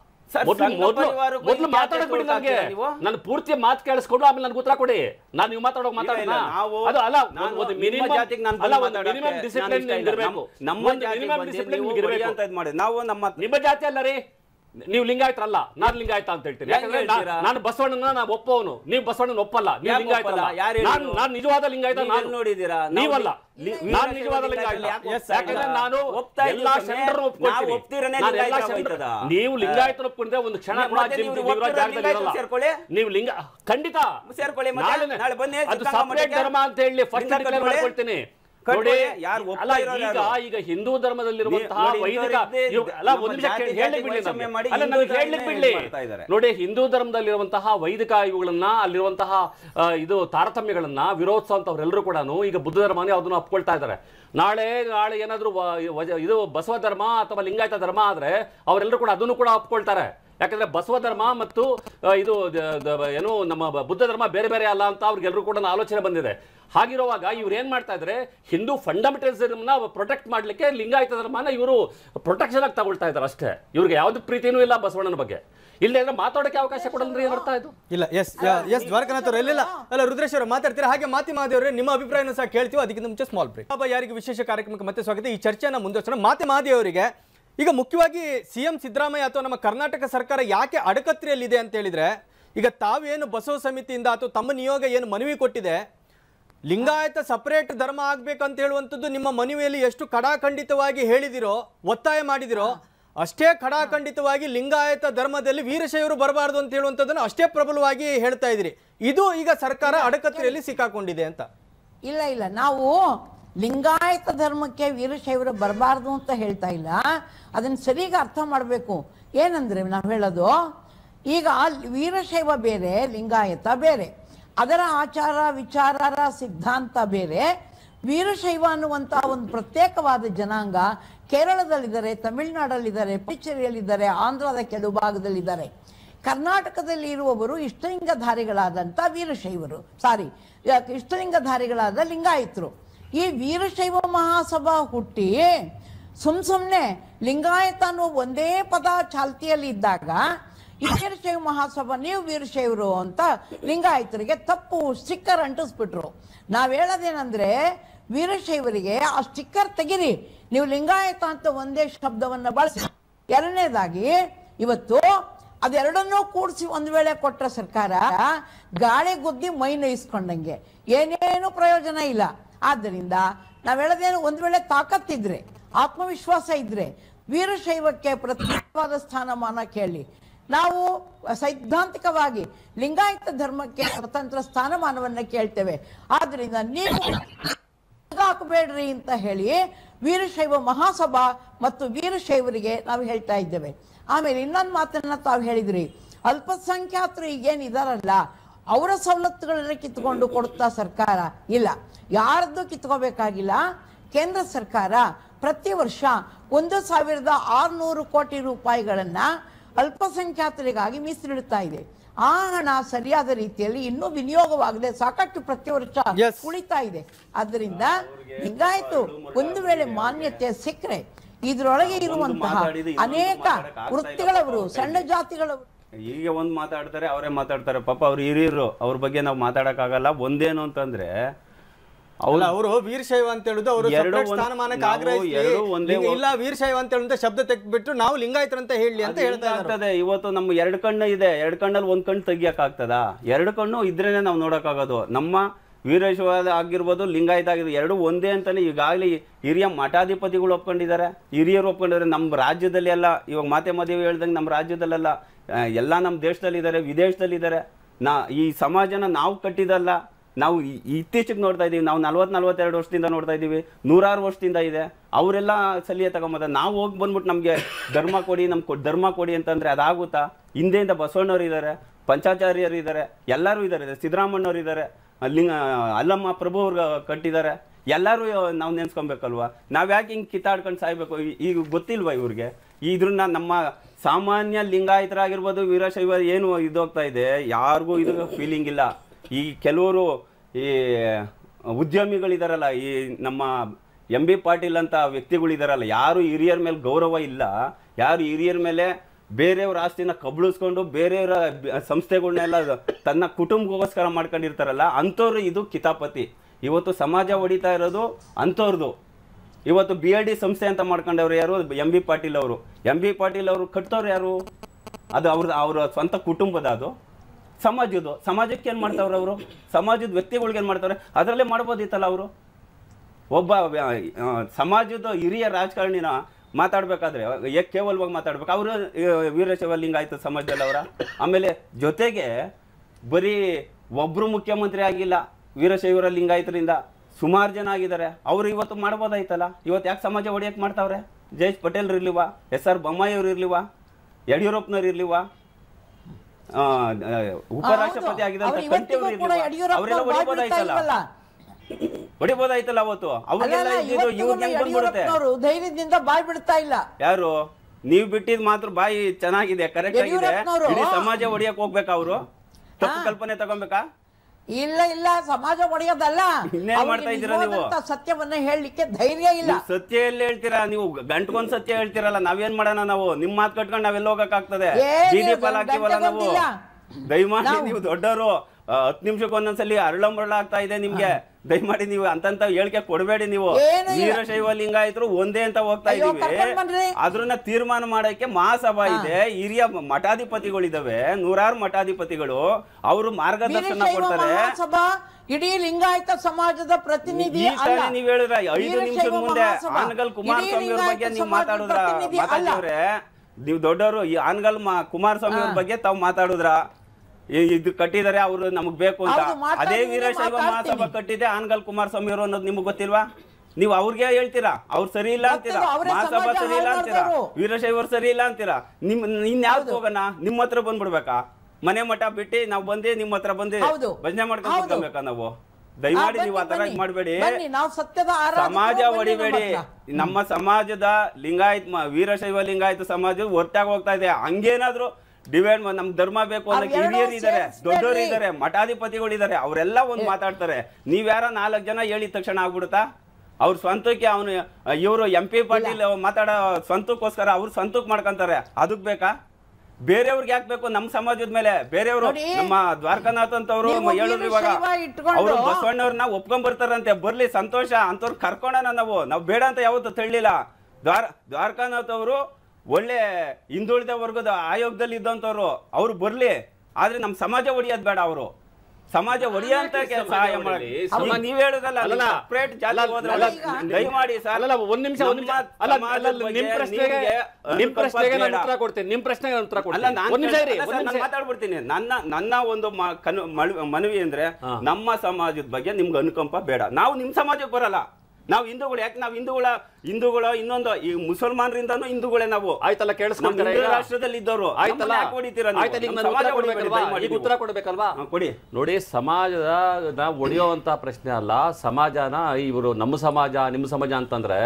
ಮೊದಲು ಮಾತಾಡಕ್ ಬಿಡಿ ಪೂರ್ತಿ ಮಾತು ಆಮೇಲೆ ನನ್ಗೆ ಉತ್ತರ ಕೊಡಿ ನಾನ್ ನೀವು ಮಾತಾಡೋಕೆ ಮಾತಾಡೋಣ ನಿಮ್ಮ ಜಾತಿ ಅಲ್ಲ ರೀ ನೀವು ಲಿಂಗಾಯತರಲ್ಲ ನಾನು ಲಿಂಗಾಯತ ಅಂತ ಹೇಳ್ತೀನಿ ಯಾಕಂದ್ರೆ ನಾನು ಬಸವಣ್ಣನ ನಾನು ಒಪ್ಪವನು ನೀವು ಬಸವಣ್ಣನ ಒಪ್ಪಲ್ಲ ನೀವು ಲಿಂಗಾಯತಲ್ಲ ನಾನು ನಾನು ನಿಜವಾದ ಲಿಂಗಾಯತ ನಾನು ನೋಡಿದ್ದೀರಾ ನೀವಲ್ಲ ನಾನು ನಿಜವಾದ ಲಿಂಗಾಯತ ಯಾಕಂದ್ರೆ ನಾನು ಎಲ್ಲಾ ಸೆಂಟರ್ ಒಪ್ಕೊಳ್ತೀನಿ ನೀವು ಲಿಂಗಾಯತ ಒಪ್ಕೊಂಡ್ರೆ ಒಂದು ಕ್ಷಣ ಕೂಡ ಜಾಗದಲ್ಲಿ ಇರಲ್ಲ ನೀವು ಲಿಂಗ ಖಂಡಿತ ಸೇರ್ಕೊಳ್ಳಿ ನಾಳೆ ಬನ್ನಿ ಅದು ಸಪರೇಟ್ ಧರ್ಮ ಅಂತ ಹೇಳಿ ಫಸ್ಟ್ ಡಿಕ್ಲೇರ್ ಮಾಡ್ಕೊಳ್ತೀನಿ ನೋಡಿ ಈಗ ಈಗ ಹಿಂದೂ ಧರ್ಮದಲ್ಲಿರುವಂತಹ ವೈದಿಕ ಬಿಡ್ಲಿ ನೋಡಿ ಹಿಂದೂ ಧರ್ಮದಲ್ಲಿರುವಂತಹ ವೈದಿಕ ಇವುಗಳನ್ನ ಅಲ್ಲಿರುವಂತಹ ಇದು ತಾರತಮ್ಯಗಳನ್ನ ವಿರೋಧಿಸುವಂತವ್ರೆಲ್ಲರೂ ಕೂಡ ಈಗ ಬುದ್ಧ ಧರ್ಮನೇ ಅದನ್ನು ಅಪ್ಕೊಳ್ತಾ ಇದ್ದಾರೆ ನಾಳೆ ನಾಳೆ ಏನಾದ್ರು ಇದು ಬಸವ ಧರ್ಮ ಅಥವಾ ಲಿಂಗಾಯತ ಧರ್ಮ ಆದ್ರೆ ಅವರೆಲ್ಲರೂ ಕೂಡ ಅದನ್ನು ಕೂಡ ಅಪ್ಕೊಳ್ತಾರೆ ಯಾಕಂದ್ರೆ ಬಸವ ಧರ್ಮ ಮತ್ತು ಇದು ಏನು ನಮ್ಮ ಬುದ್ಧ ಧರ್ಮ ಬೇರೆ ಬೇರೆ ಅಲ್ಲ ಅಂತ ಅವ್ರಿಗೆಲ್ಲರೂ ಕೂಡ ಆಲೋಚನೆ ಬಂದಿದೆ ಹಾಗಿರುವಾಗ ಇವ್ರು ಏನು ಮಾಡ್ತಾ ಇದ್ದಾರೆ ಹಿಂದೂ ಫಂಡಮೆಂಟಲಿಸಮ್ನ ಪ್ರೊಟೆಕ್ಟ್ ಮಾಡ್ಲಿಕ್ಕೆ ಲಿಂಗಾಯತ ಧರ್ಮನ ಇವರು ಪ್ರೊಟೆಕ್ಷನ್ ಆಗಿ ತಗೊಳ್ತಾ ಇದ್ದಾರೆ ಅಷ್ಟೇ ಇವ್ರಿಗೆ ಯಾವ್ದು ಪ್ರೀತಿನೂ ಇಲ್ಲ ಬಸವಣ್ಣನ ಬಗ್ಗೆ ಅಂದ್ರೆ ಮಾತಾಡಕ್ಕೆ ಅವಕಾಶ ಕೊಡಲ್ರಿ ಬರ್ತಾ ಇದು ಇಲ್ಲ ಎಸ್ ಎಸ್ ದ್ವಾರಕನಾಥ್ ಅವರು ಇಲ್ಲ ಅಲ್ಲ ರುದ್ರೇಶ್ವರ ಅವರು ಹಾಗೆ ಮಾತಿ ಮಾದೇವ್ರೆ ನಿಮ್ಮ ಅಭಿಪ್ರಾಯನ ಸಹ ಕೇಳ್ತೀವಿ ಅದಕ್ಕಿಂತ ಮುಂಚೆ ಸ್ಮಾಲ್ ಬ್ರೇಕ್ ಯಾರಿಗೆ ವಿಶೇಷ ಕಾರ್ಯಕ್ರಮಕ್ಕೆ ಮತ್ತೆ ಸ್ವಾಗತ ಈ ಚರ್ಚೆನ ಮುಂದುವರಿಸೋಣ ಮಾತಿ ಮಾದೇವರಿಗೆ ಈಗ ಮುಖ್ಯವಾಗಿ ಸಿ ಎಂ ಸಿದ್ದರಾಮಯ್ಯ ಅಥವಾ ನಮ್ಮ ಕರ್ನಾಟಕ ಸರ್ಕಾರ ಯಾಕೆ ಅಡಕತ್ರಿಯಲ್ಲಿದೆ ಅಂತ ಹೇಳಿದ್ರೆ ಈಗ ತಾವೇನು ಬಸವ ಸಮಿತಿಯಿಂದ ಅಥವಾ ತಮ್ಮ ನಿಯೋಗ ಏನು ಮನವಿ ಕೊಟ್ಟಿದೆ ಲಿಂಗಾಯತ ಸಪರೇಟ್ ಧರ್ಮ ಆಗ್ಬೇಕಂತ ಹೇಳುವಂಥದ್ದು ನಿಮ್ಮ ಮನವಿಯಲ್ಲಿ ಎಷ್ಟು ಕಡಾಖಂಡಿತವಾಗಿ ಹೇಳಿದಿರೋ ಒತ್ತಾಯ ಮಾಡಿದಿರೋ ಅಷ್ಟೇ ಖಡಾಖಂಡಿತವಾಗಿ ಲಿಂಗಾಯತ ಧರ್ಮದಲ್ಲಿ ವೀರಶೈವರು ಬರಬಾರದು ಅಂತ ಹೇಳುವಂಥದ್ದನ್ನು ಅಷ್ಟೇ ಪ್ರಬಲವಾಗಿ ಹೇಳ್ತಾ ಇದ್ದೀರಿ ಇದು ಈಗ ಸರ್ಕಾರ ಅಡಕತ್ರೆಯಲ್ಲಿ ಸಿಕ್ಕಾಕೊಂಡಿದೆ ಅಂತ ಇಲ್ಲ ಇಲ್ಲ ನಾವು ಲಿಂಗಾಯತ ಧರ್ಮಕ್ಕೆ ವೀರಶೈವರು ಬರಬಾರ್ದು ಅಂತ ಹೇಳ್ತಾ ಇಲ್ಲ ಅದನ್ನು ಸರಿಯಾಗಿ ಅರ್ಥ ಮಾಡಬೇಕು ಏನಂದರೆ ನಾವು ಹೇಳೋದು ಈಗ ವೀರಶೈವ ಬೇರೆ ಲಿಂಗಾಯತ ಬೇರೆ ಅದರ ಆಚಾರ ವಿಚಾರ ಸಿದ್ಧಾಂತ ಬೇರೆ ವೀರಶೈವ ಅನ್ನುವಂಥ ಒಂದು ಪ್ರತ್ಯೇಕವಾದ ಜನಾಂಗ ಕೇರಳದಲ್ಲಿದ್ದಾರೆ ತಮಿಳುನಾಡಲ್ಲಿದ್ದಾರೆ ಪುದುಚೇರಿಯಲ್ಲಿದ್ದಾರೆ ಆಂಧ್ರದ ಕೆಲವು ಭಾಗದಲ್ಲಿದ್ದಾರೆ ಕರ್ನಾಟಕದಲ್ಲಿ ಇರುವವರು ಇಷ್ಟಲಿಂಗಧಾರಿಗಳಾದಂಥ ವೀರಶೈವರು ಸಾರಿ ಇಷ್ಟಲಿಂಗಧಾರಿಗಳಾದ ಲಿಂಗಾಯತರು ಈ ವೀರಶೈವ ಮಹಾಸಭಾ ಹುಟ್ಟಿ ಸುಮ್ ಸುಮ್ಮನೆ ಲಿಂಗಾಯತ ಅನ್ನೋ ಒಂದೇ ಪದ ಚಾಲ್ತಿಯಲ್ಲಿ ಇದ್ದಾಗ ಈ ವೀರಶೈವ ಮಹಾಸಭಾ ನೀವು ವೀರಶೈವರು ಅಂತ ಲಿಂಗಾಯತರಿಗೆ ತಪ್ಪು ಸ್ಟಿಕ್ಕರ್ ಅಂಟಿಸ್ಬಿಟ್ರು ನಾವು ಹೇಳೋದೇನಂದ್ರೆ ವೀರಶೈವರಿಗೆ ಆ ಸ್ಟಿಕ್ಕರ್ ತೆಗಿರಿ ನೀವು ಲಿಂಗಾಯತ ಅಂತ ಒಂದೇ ಶಬ್ದವನ್ನ ಬಳಸಿ ಎರಡನೇದಾಗಿ ಇವತ್ತು ಅದೆರಡನ್ನೂ ಕೂಡಿಸಿ ಒಂದು ವೇಳೆ ಕೊಟ್ಟ ಸರ್ಕಾರ ಗಾಳಿ ಗುದ್ದಿ ಮೈ ನೈಸ್ಕೊಂಡಂಗೆ ಏನೇನು ಪ್ರಯೋಜನ ಇಲ್ಲ ಆದ್ದರಿಂದ ಹೇಳದೇನು ಒಂದು ವೇಳೆ ತಾಕತ್ತಿದ್ರೆ ಆತ್ಮವಿಶ್ವಾಸ ಇದ್ರೆ ವೀರಶೈವಕ್ಕೆ ಪ್ರತ್ಯೇಕವಾದ ಸ್ಥಾನಮಾನ ಕೇಳಿ ನಾವು ಸೈದ್ಧಾಂತಿಕವಾಗಿ ಲಿಂಗಾಯತ ಧರ್ಮಕ್ಕೆ ಸ್ವತಂತ್ರ ಸ್ಥಾನಮಾನವನ್ನು ಕೇಳ್ತೇವೆ ಆದ್ರಿಂದ ನೀವು ಹಾಕಬೇಡ್ರಿ ಅಂತ ಹೇಳಿ ವೀರಶೈವ ಮಹಾಸಭಾ ಮತ್ತು ವೀರಶೈವರಿಗೆ ನಾವು ಹೇಳ್ತಾ ಇದ್ದೇವೆ ಆಮೇಲೆ ಇನ್ನೊಂದು ಮಾತನ್ನ ತಾವು ಹೇಳಿದ್ರಿ ಅಲ್ಪಸಂಖ್ಯಾತರು ಈಗೇನಿದಾರಲ್ಲ ಅವರ ಸವಲತ್ತುಗಳನ್ನ ಕಿತ್ಕೊಂಡು ಕೊಡುತ್ತಾ ಸರ್ಕಾರ ಇಲ್ಲ ಯಾರದ್ದು ಕಿತ್ಕೋಬೇಕಾಗಿಲ್ಲ ಕೇಂದ್ರ ಸರ್ಕಾರ ಪ್ರತಿ ವರ್ಷ ಒಂದು ಸಾವಿರದ ಆರ್ನೂರು ಕೋಟಿ ರೂಪಾಯಿಗಳನ್ನು ಅಲ್ಪಸಂಖ್ಯಾತರಿಗಾಗಿ ಮೀಸಲಿಡುತ್ತಾ ಇದೆ ಆ ಹಣ ಸರಿಯಾದ ರೀತಿಯಲ್ಲಿ ಇನ್ನೂ ವಿನಿಯೋಗವಾಗದೆ ಸಾಕಷ್ಟು ಪ್ರತಿ ವರ್ಷ ಉಳಿತಾ ಇದೆ ಆದ್ರಿಂದ ಹಿಂಗಾಯಿತು ಒಂದು ವೇಳೆ ಮಾನ್ಯತೆ ಸಿಕ್ಕರೆ ಇದರೊಳಗೆ ಇರುವಂತಹ ಅನೇಕ ವೃತ್ತಿಗಳವರು ಸಣ್ಣ ಜಾತಿಗಳವರು ಈಗ ಒಂದು ಮಾತಾಡ್ತಾರೆ ಅವರೇ ಮಾತಾಡ್ತಾರೆ ಪಾಪ ಅವ್ರು ಹಿರಿಯರು ಅವ್ರ ಬಗ್ಗೆ ನಾವು ಮಾತಾಡೋಕ್ಕಾಗಲ್ಲ ಒಂದೇನು ಅಂತಂದ್ರೆ ಅವರು ವೀರಶೈವ ಅಂತ ಹೇಳುದು ಅವರು ಸ್ಥಾನಮಾನಕ್ಕೆ ಆಗ್ರಹಿಸಿ ಇಲ್ಲ ವೀರಶೈವ ಅಂತ ಶಬ್ದ ನಾವು ಲಿಂಗಾಯತರ ಅಂತ ಹೇಳಿ ಅಂತ ಹೇಳ್ತಾ ಇವತ್ತು ನಮ್ಮ ಎರಡು ಕಣ್ಣು ಇದೆ ಎರಡು ಕಣ್ಣಲ್ಲಿ ಒಂದ್ ಕಣ್ಣು ತೆಗಿಯಕ್ ಆಗ್ತದ ಎರಡು ಕಣ್ಣು ಇದ್ರೇನೆ ನಾವು ನೋಡಕ್ಕಾಗೋದು ನಮ್ಮ ವೀರೇಶ್ವರ ಆಗಿರ್ಬೋದು ಲಿಂಗಾಯತ ಆಗಿರ್ಬೋದು ಎರಡು ಒಂದೇ ಅಂತಾನೆ ಈಗಾಗಲೇ ಹಿರಿಯ ಮಠಾಧಿಪತಿಗಳು ಒಪ್ಕೊಂಡಿದ್ದಾರೆ ಹಿರಿಯರು ಒಪ್ಕೊಂಡಿದ್ದಾರೆ ನಮ್ಮ ರಾಜ್ಯದಲ್ಲಿ ಎಲ್ಲ ಇವಾಗ ಮಾತೆ ಮದುವೆ ಹೇಳ್ದಂಗೆ ನಮ್ಮ ರಾಜ್ಯದಲ್ಲೆಲ್ಲ ಎಲ್ಲ ನಮ್ಮ ದೇಶದಲ್ಲಿ ಇದ್ದಾರೆ ವಿದೇಶದಲ್ಲಿ ಇದ್ದಾರೆ ನಾ ಈ ಸಮಾಜನ ನಾವು ಕಟ್ಟಿದಲ್ಲ ನಾವು ಇತ್ತೀಚೆಗೆ ನೋಡ್ತಾ ಇದ್ದೀವಿ ನಾವು ನಲ್ವತ್ತು ನಲ್ವತ್ತೆರಡು ವರ್ಷದಿಂದ ನೋಡ್ತಾ ಇದ್ದೀವಿ ನೂರಾರು ವರ್ಷದಿಂದ ಇದೆ ಅವರೆಲ್ಲ ಸಲಿಯ ತಗೊಂಬೋದ ನಾವು ಹೋಗಿ ಬಂದ್ಬಿಟ್ಟು ನಮಗೆ ಧರ್ಮ ಕೊಡಿ ನಮ್ಮ ಧರ್ಮ ಕೊಡಿ ಅಂತಂದರೆ ಅದಾಗುತ್ತಾ ಹಿಂದೆಯಿಂದ ಬಸವಣ್ಣವ್ರು ಇದ್ದಾರೆ ಪಂಚಾಚಾರ್ಯರು ಇದ್ದಾರೆ ಎಲ್ಲರೂ ಇದ್ದಾರೆ ಸಿದ್ದರಾಮಣ್ಣವ್ರು ಇದ್ದಾರೆ ಲಿಂಗ ಅಲ್ಲಮ್ಮ ಪ್ರಭು ಅವ್ರಿಗೆ ಕಟ್ಟಿದ್ದಾರೆ ಎಲ್ಲರೂ ನಾವು ನೆನೆಸ್ಕೊಬೇಕಲ್ವ ನಾವು ಯಾಕೆ ಹಿಂಗೆ ಕಿತ್ತಾಡ್ಕೊಂಡು ಸಾಯ್ಬೇಕು ಈಗ ಗೊತ್ತಿಲ್ವಾ ಇವ್ರಿಗೆ ಇದ್ರನ್ನ ನಮ್ಮ ಸಾಮಾನ್ಯ ಲಿಂಗಾಯತರಾಗಿರ್ಬೋದು ವೀರಶೈವ ಏನು ಇದೋಗ್ತಾ ಇದೆ ಯಾರಿಗೂ ಇದು ಫೀಲಿಂಗ್ ಇಲ್ಲ ಈ ಕೆಲವರು ಈ ಉದ್ಯಮಿಗಳಿದಾರಲ್ಲ ಈ ನಮ್ಮ ಎಂ ಬಿ ಪಾಟೀಲ್ ಅಂತ ವ್ಯಕ್ತಿಗಳಿದಾರಲ್ಲ ಯಾರು ಹಿರಿಯರ ಮೇಲೆ ಗೌರವ ಇಲ್ಲ ಯಾರು ಹಿರಿಯರ ಮೇಲೆ ಬೇರೆಯವ್ರ ಆಸ್ತಿನ ಕಬಳಿಸ್ಕೊಂಡು ಬೇರೆಯವರ ಸಂಸ್ಥೆಗಳನ್ನೆಲ್ಲ ತನ್ನ ಕುಟುಂಬಕ್ಕೋಸ್ಕರ ಮಾಡ್ಕೊಂಡಿರ್ತಾರಲ್ಲ ಅಂಥವ್ರು ಇದು ಕಿತಾಪತಿ ಇವತ್ತು ಸಮಾಜ ಹೊಡಿತಾ ಇರೋದು ಅಂಥವ್ರದ್ದು ಇವತ್ತು ಬಿ ಎ ಡಿ ಸಂಸ್ಥೆ ಅಂತ ಮಾಡ್ಕೊಂಡವ್ರು ಯಾರು ಎಂ ಬಿ ಪಾಟೀಲ್ ಅವರು ಎಂ ಬಿ ಪಾಟೀಲ್ ಅವರು ಕಟ್ತವ್ರು ಯಾರು ಅದು ಅವ್ರದ್ದು ಅವರ ಸ್ವಂತ ಕುಟುಂಬದ ಅದು ಸಮಾಜದ್ದು ಸಮಾಜಕ್ಕೆ ಏನು ಮಾಡ್ತಾವ್ರ ಅವರು ಸಮಾಜದ ವ್ಯಕ್ತಿಗಳಿಗೆ ಏನು ಮಾಡ್ತಾರೆ ಅದರಲ್ಲೇ ಮಾಡ್ಬೋದಿತ್ತಲ್ಲ ಅವರು ಒಬ್ಬ ಸಮಾಜದ ಹಿರಿಯ ರಾಜಕಾರಣಿನ ಮಾತಾಡಬೇಕಾದ್ರೆ ಕೇವಲವಾಗಿ ಮಾತಾಡ್ಬೇಕು ಅವರು ವೀರಶೈವ ಲಿಂಗಾಯತ ಸಮಾಜದಲ್ಲಿ ಅವರ ಆಮೇಲೆ ಜೊತೆಗೆ ಬರೀ ಒಬ್ಬರು ಮುಖ್ಯಮಂತ್ರಿ ಆಗಿಲ್ಲ ವೀರಶೈವರ ಲಿಂಗಾಯತರಿಂದ ಸುಮಾರು ಜನ ಆಗಿದ್ದಾರೆ ಅವರು ಇವತ್ತು ಮಾಡ್ಬೋದಾಯ್ತಲ್ಲ ಇವತ್ತು ಯಾಕೆ ಸಮಾಜ ಹೊಡೆಯಕ್ಕೆ ಮಾಡ್ತಾವ್ರೆ ಜಯೇಶ್ ಪಟೇಲ್ರು ಇರ್ಲಿವಾ ಎಸ್ ಆರ್ ಬೊಮ್ಮಾಯಿಯವ್ರು ಇರ್ಲಿವಾ ಯಡಿಯೂರಪ್ಪನವ್ರು ಇರ್ಲಿವಾ ಉಪರಾಷ್ಟ್ರಪತಿ ಆಗಿದ್ದಾರೆ ಹೊಡಿಬೋದಾಯ್ತಲ್ಲ ಅವತ್ತು ಅವ್ರಿಗೆಲ್ಲ ಧೈರ್ಯದಿಂದ ಬಾಯ್ ಬಿಡ್ತಾ ಇಲ್ಲ ಯಾರು ನೀವು ಬಿಟ್ಟಿದ್ ಮಾತ್ರ ಬಾಯಿ ಚೆನ್ನಾಗಿದೆ ಕರೆಕ್ಟ್ ಆಗಿದೆ ಸಮಾಜ ಹೊಡಿಯಕ್ ಹೋಗ್ಬೇಕಾ ಅವರು ಕಲ್ಪನೆ ತಗೊಬೇಕಾ ಇಲ್ಲ ಇಲ್ಲ ಸಮಾಜ ಒಡೆಯೋದಲ್ಲ ಸತ್ಯವನ್ನ ಹೇಳಲಿಕ್ಕೆ ಧೈರ್ಯ ಇಲ್ಲ ಸತ್ಯ ಎಲ್ಲಿ ಹೇಳ್ತೀರಾ ನೀವು ಗಂಟ್ಕೊಂಡ್ ಸತ್ಯ ಹೇಳ್ತೀರಲ್ಲ ನಾವೇನ್ ಮಾಡೋಣ ನಾವು ನಿಮ್ ಮಾತು ಕಟ್ಕೊಂಡು ನಾವೆಲ್ಲ ಹೋಗಕ್ ಆಗ್ತದೆ ದಯಮಾಡಿ ನೀವು ದೊಡ್ಡವರು ಹತ್ತು ನಿಮಿಷಕ್ಕೆ ಒಂದೊಂದ್ಸಲಿ ಮರಳ ಆಗ್ತಾ ಇದೆ ನಿಮ್ಗೆ ದಯಮಾಡಿ ನೀವು ಅಂತಂತ ಹೇಳಿಕೆ ಕೊಡಬೇಡಿ ನೀವು ವೀರಶೈವ ಲಿಂಗಾಯತರು ಒಂದೇ ಅಂತ ಹೋಗ್ತಾ ಇದೀವಿ ಅದ್ರನ್ನ ತೀರ್ಮಾನ ಮಾಡಕ್ಕೆ ಮಹಾಸಭಾ ಇದೆ ಹಿರಿಯ ಮಠಾಧಿಪತಿಗಳಿದಾವೆ ನೂರಾರು ಮಠಾಧಿಪತಿಗಳು ಅವರು ಮಾರ್ಗದರ್ಶನ ಕೊಡ್ತಾರೆ ಇಡೀ ಲಿಂಗಾಯತ ಸಮಾಜದ ಪ್ರತಿನಿಧಿ ನೀವ್ ಹೇಳಿದ್ರ ಐದು ನಿಮಿಷದ ಮುಂದೆ ಆನಗಲ್ ಕುಮಾರಸ್ವಾಮಿ ಅವ್ರ ಬಗ್ಗೆ ನೀವು ಮಾತಾಡುದ್ರ ಮಾತಾಡಿದ್ರೆ ನೀವು ದೊಡ್ಡವರು ಈ ಆನಗಲ್ ಕುಮಾರಸ್ವಾಮಿ ಅವ್ರ ಬಗ್ಗೆ ತಾವ್ ಮಾತಾಡುದ್ರ ಇದು ಕಟ್ಟಿದ್ದಾರೆ ಅವರು ನಮಗ್ ಬೇಕು ಅಂತ ಅದೇ ವೀರಶೈವ ಮಹಾಸಭಾ ಕಟ್ಟಿದೆ ಆನ್ಗಲ್ ಸ್ವಾಮಿ ಅವರು ಅನ್ನೋದು ನಿಮ್ಗೆ ಗೊತ್ತಿಲ್ವಾ ನೀವು ಅವ್ರಿಗೆ ಹೇಳ್ತೀರಾ ಅವ್ರು ಸರಿ ಇಲ್ಲ ಅಂತೀರಾ ಮಹಾಸಭಾ ಸರಿ ಇಲ್ಲ ಅಂತೀರಾ ವೀರಶೈವ ಸರಿ ಇಲ್ಲ ಅಂತೀರಾ ನಿಮ್ ಇನ್ ಯಾವ್ದು ಹೋಗೋಣ ನಿಮ್ ಹತ್ರ ಬಂದ್ಬಿಡ್ಬೇಕಾ ಮನೆ ಮಠ ಬಿಟ್ಟು ನಾವು ಬಂದು ನಿಮ್ ಹತ್ರ ಬಂದು ಭಜನೆ ಮಾಡ್ಕೊಂಡು ನಾವು ದಯಮಾಡಿ ನೀವು ಆ ತರ ಮಾಡಬೇಡಿ ಸಮಾಜ ಹೊಡಿಬೇಡಿ ನಮ್ಮ ಸಮಾಜದ ಲಿಂಗಾಯತ್ ವೀರಶೈವ ಲಿಂಗಾಯತ ಸಮಾಜ ಹೊರತಾಗ ಹೋಗ್ತಾ ಇದೆ ಹಂಗೇನಾದ್ರು ಡಿವೈಡ್ ನಮ್ ಧರ್ಮ ಬೇಕು ಅನ್ನೋ ಹಿರಿಯರು ಇದ್ದಾರೆ ದೊಡ್ಡವರು ಇದ್ದಾರೆ ಮಠಾಧಿಪತಿಗಳು ಇದಾರೆ ಅವರೆಲ್ಲ ಒಂದು ಮಾತಾಡ್ತಾರೆ ನೀವ್ಯಾರ ನಾಲ್ಕು ಜನ ಹೇಳಿದ ತಕ್ಷಣ ಆಗ್ಬಿಡುತ್ತಾ ಅವ್ರ ಸ್ವಂತಕ್ಕೆ ಅವನು ಇವರು ಎಂ ಪಿ ಪಾಟೀಲ್ ಮಾತಾಡೋ ಸ್ವಂತಕ್ಕೋಸ್ಕರ ಅವ್ರ ಸ್ವಂತಕ್ಕೆ ಮಾಡ್ಕೊಂತಾರೆ ಅದಕ್ಕೆ ಬೇಕಾ ಬೇರೆಯವ್ರಿಗೆ ಯಾಕೆ ಬೇಕು ನಮ್ಮ ಸಮಾಜದ ಮೇಲೆ ಬೇರೆಯವರು ನಮ್ಮ ದ್ವಾರಕನಾಥ್ ಅಂತವ್ರು ಹೇಳಿದ್ರು ಇವಾಗ ಅವರು ಬಸವಣ್ಣವ್ರನ್ನ ಒಪ್ಕೊಂಡ್ ಬರ್ತಾರಂತೆ ಬರ್ಲಿ ಸಂತೋಷ ಅಂತವ್ರು ಕರ್ಕೊಂಡ ನಾವು ನಾವು ಬೇಡ ಅಂತ ಯಾವತ್ತು ತಳ್ಳಿಲ್ಲ ದ್ವಾರ ದ್ವಾರಕನಾಥ್ ಅವರು ಒಳ್ಳೆ ಹಿಂದುಳಿದ ವರ್ಗದ ಆಯೋಗದಲ್ಲಿ ಇದ್ದಂಥವ್ರು ಅವ್ರು ಬರಲಿ ಆದ್ರೆ ನಮ್ಮ ಸಮಾಜ ಒಡೆಯೋದು ಬೇಡ ಅವರು ಸಮಾಜ ಒಡೆಯಂತ ಸಹಾಯ ಮಾಡಿ ನೀವ್ ಹೇಳುದಲ್ಲ ಸಪ್ರೇಟ್ ಜಾತಿ ಹೋದ್ರಲ್ಲ ದಯಮಾಡಿ ಸರ್ ಅಲ್ಲ ಒಂದ್ ನಿಮಿಷ ಒಂದ್ ನಿಮಿಷ ಅಲ್ಲ ನಿಮ್ ಪ್ರಶ್ನೆಗೆ ನಿಮ್ ಪ್ರಶ್ನೆಗೆ ನಾನು ಉತ್ತರ ಕೊಡ್ತೀನಿ ನಿಮ್ ಪ್ರಶ್ನೆಗೆ ನಾನು ಉತ್ತರ ಕೊಡ್ತೀನಿ ಒಂದ್ ನಿಮಿಷ ಇರಿ ಮಾತಾಡ್ಬಿಡ್ತೀನಿ ನನ್ನ ನನ್ನ ಒಂದು ಮನವಿ ಅಂದ್ರೆ ನಮ್ಮ ಸಮಾಜದ ಬಗ್ಗೆ ನಿಮ್ಗೆ ಅನುಕಂಪ ಬೇಡ ನಾವು ನಿಮ್ ಸಮಾಜಕ್ಕೆ ಬರಲ್ಲ ನಾವು ಹಿಂದೂಗಳು ಯಾಕೆ ನಾವು ಹಿಂದೂಗಳ ಹಿಂದೂಗಳ ಇನ್ನೊಂದು ಈ ಮುಸಲ್ಮಾನರಿಂದ ಹಿಂದೂಗಳೇ ನಾವು ಆಯ್ತಲ್ಲ ಕೇಳಿಸ್ಕೊಂತಾರೆ ಇದ್ದವರು ಆಯ್ತಲ್ಲ ಉತ್ತರ ಕೊಡ್ಬೇಕಲ್ವಾ ಕೊಡಿ ನೋಡಿ ಸಮಾಜದ ನಾವು ಒಡೆಯುವಂತ ಪ್ರಶ್ನೆ ಅಲ್ಲ ಸಮಾಜನ ಇವರು ನಮ್ಮ ಸಮಾಜ ನಿಮ್ಮ ಸಮಾಜ ಅಂತಂದ್ರೆ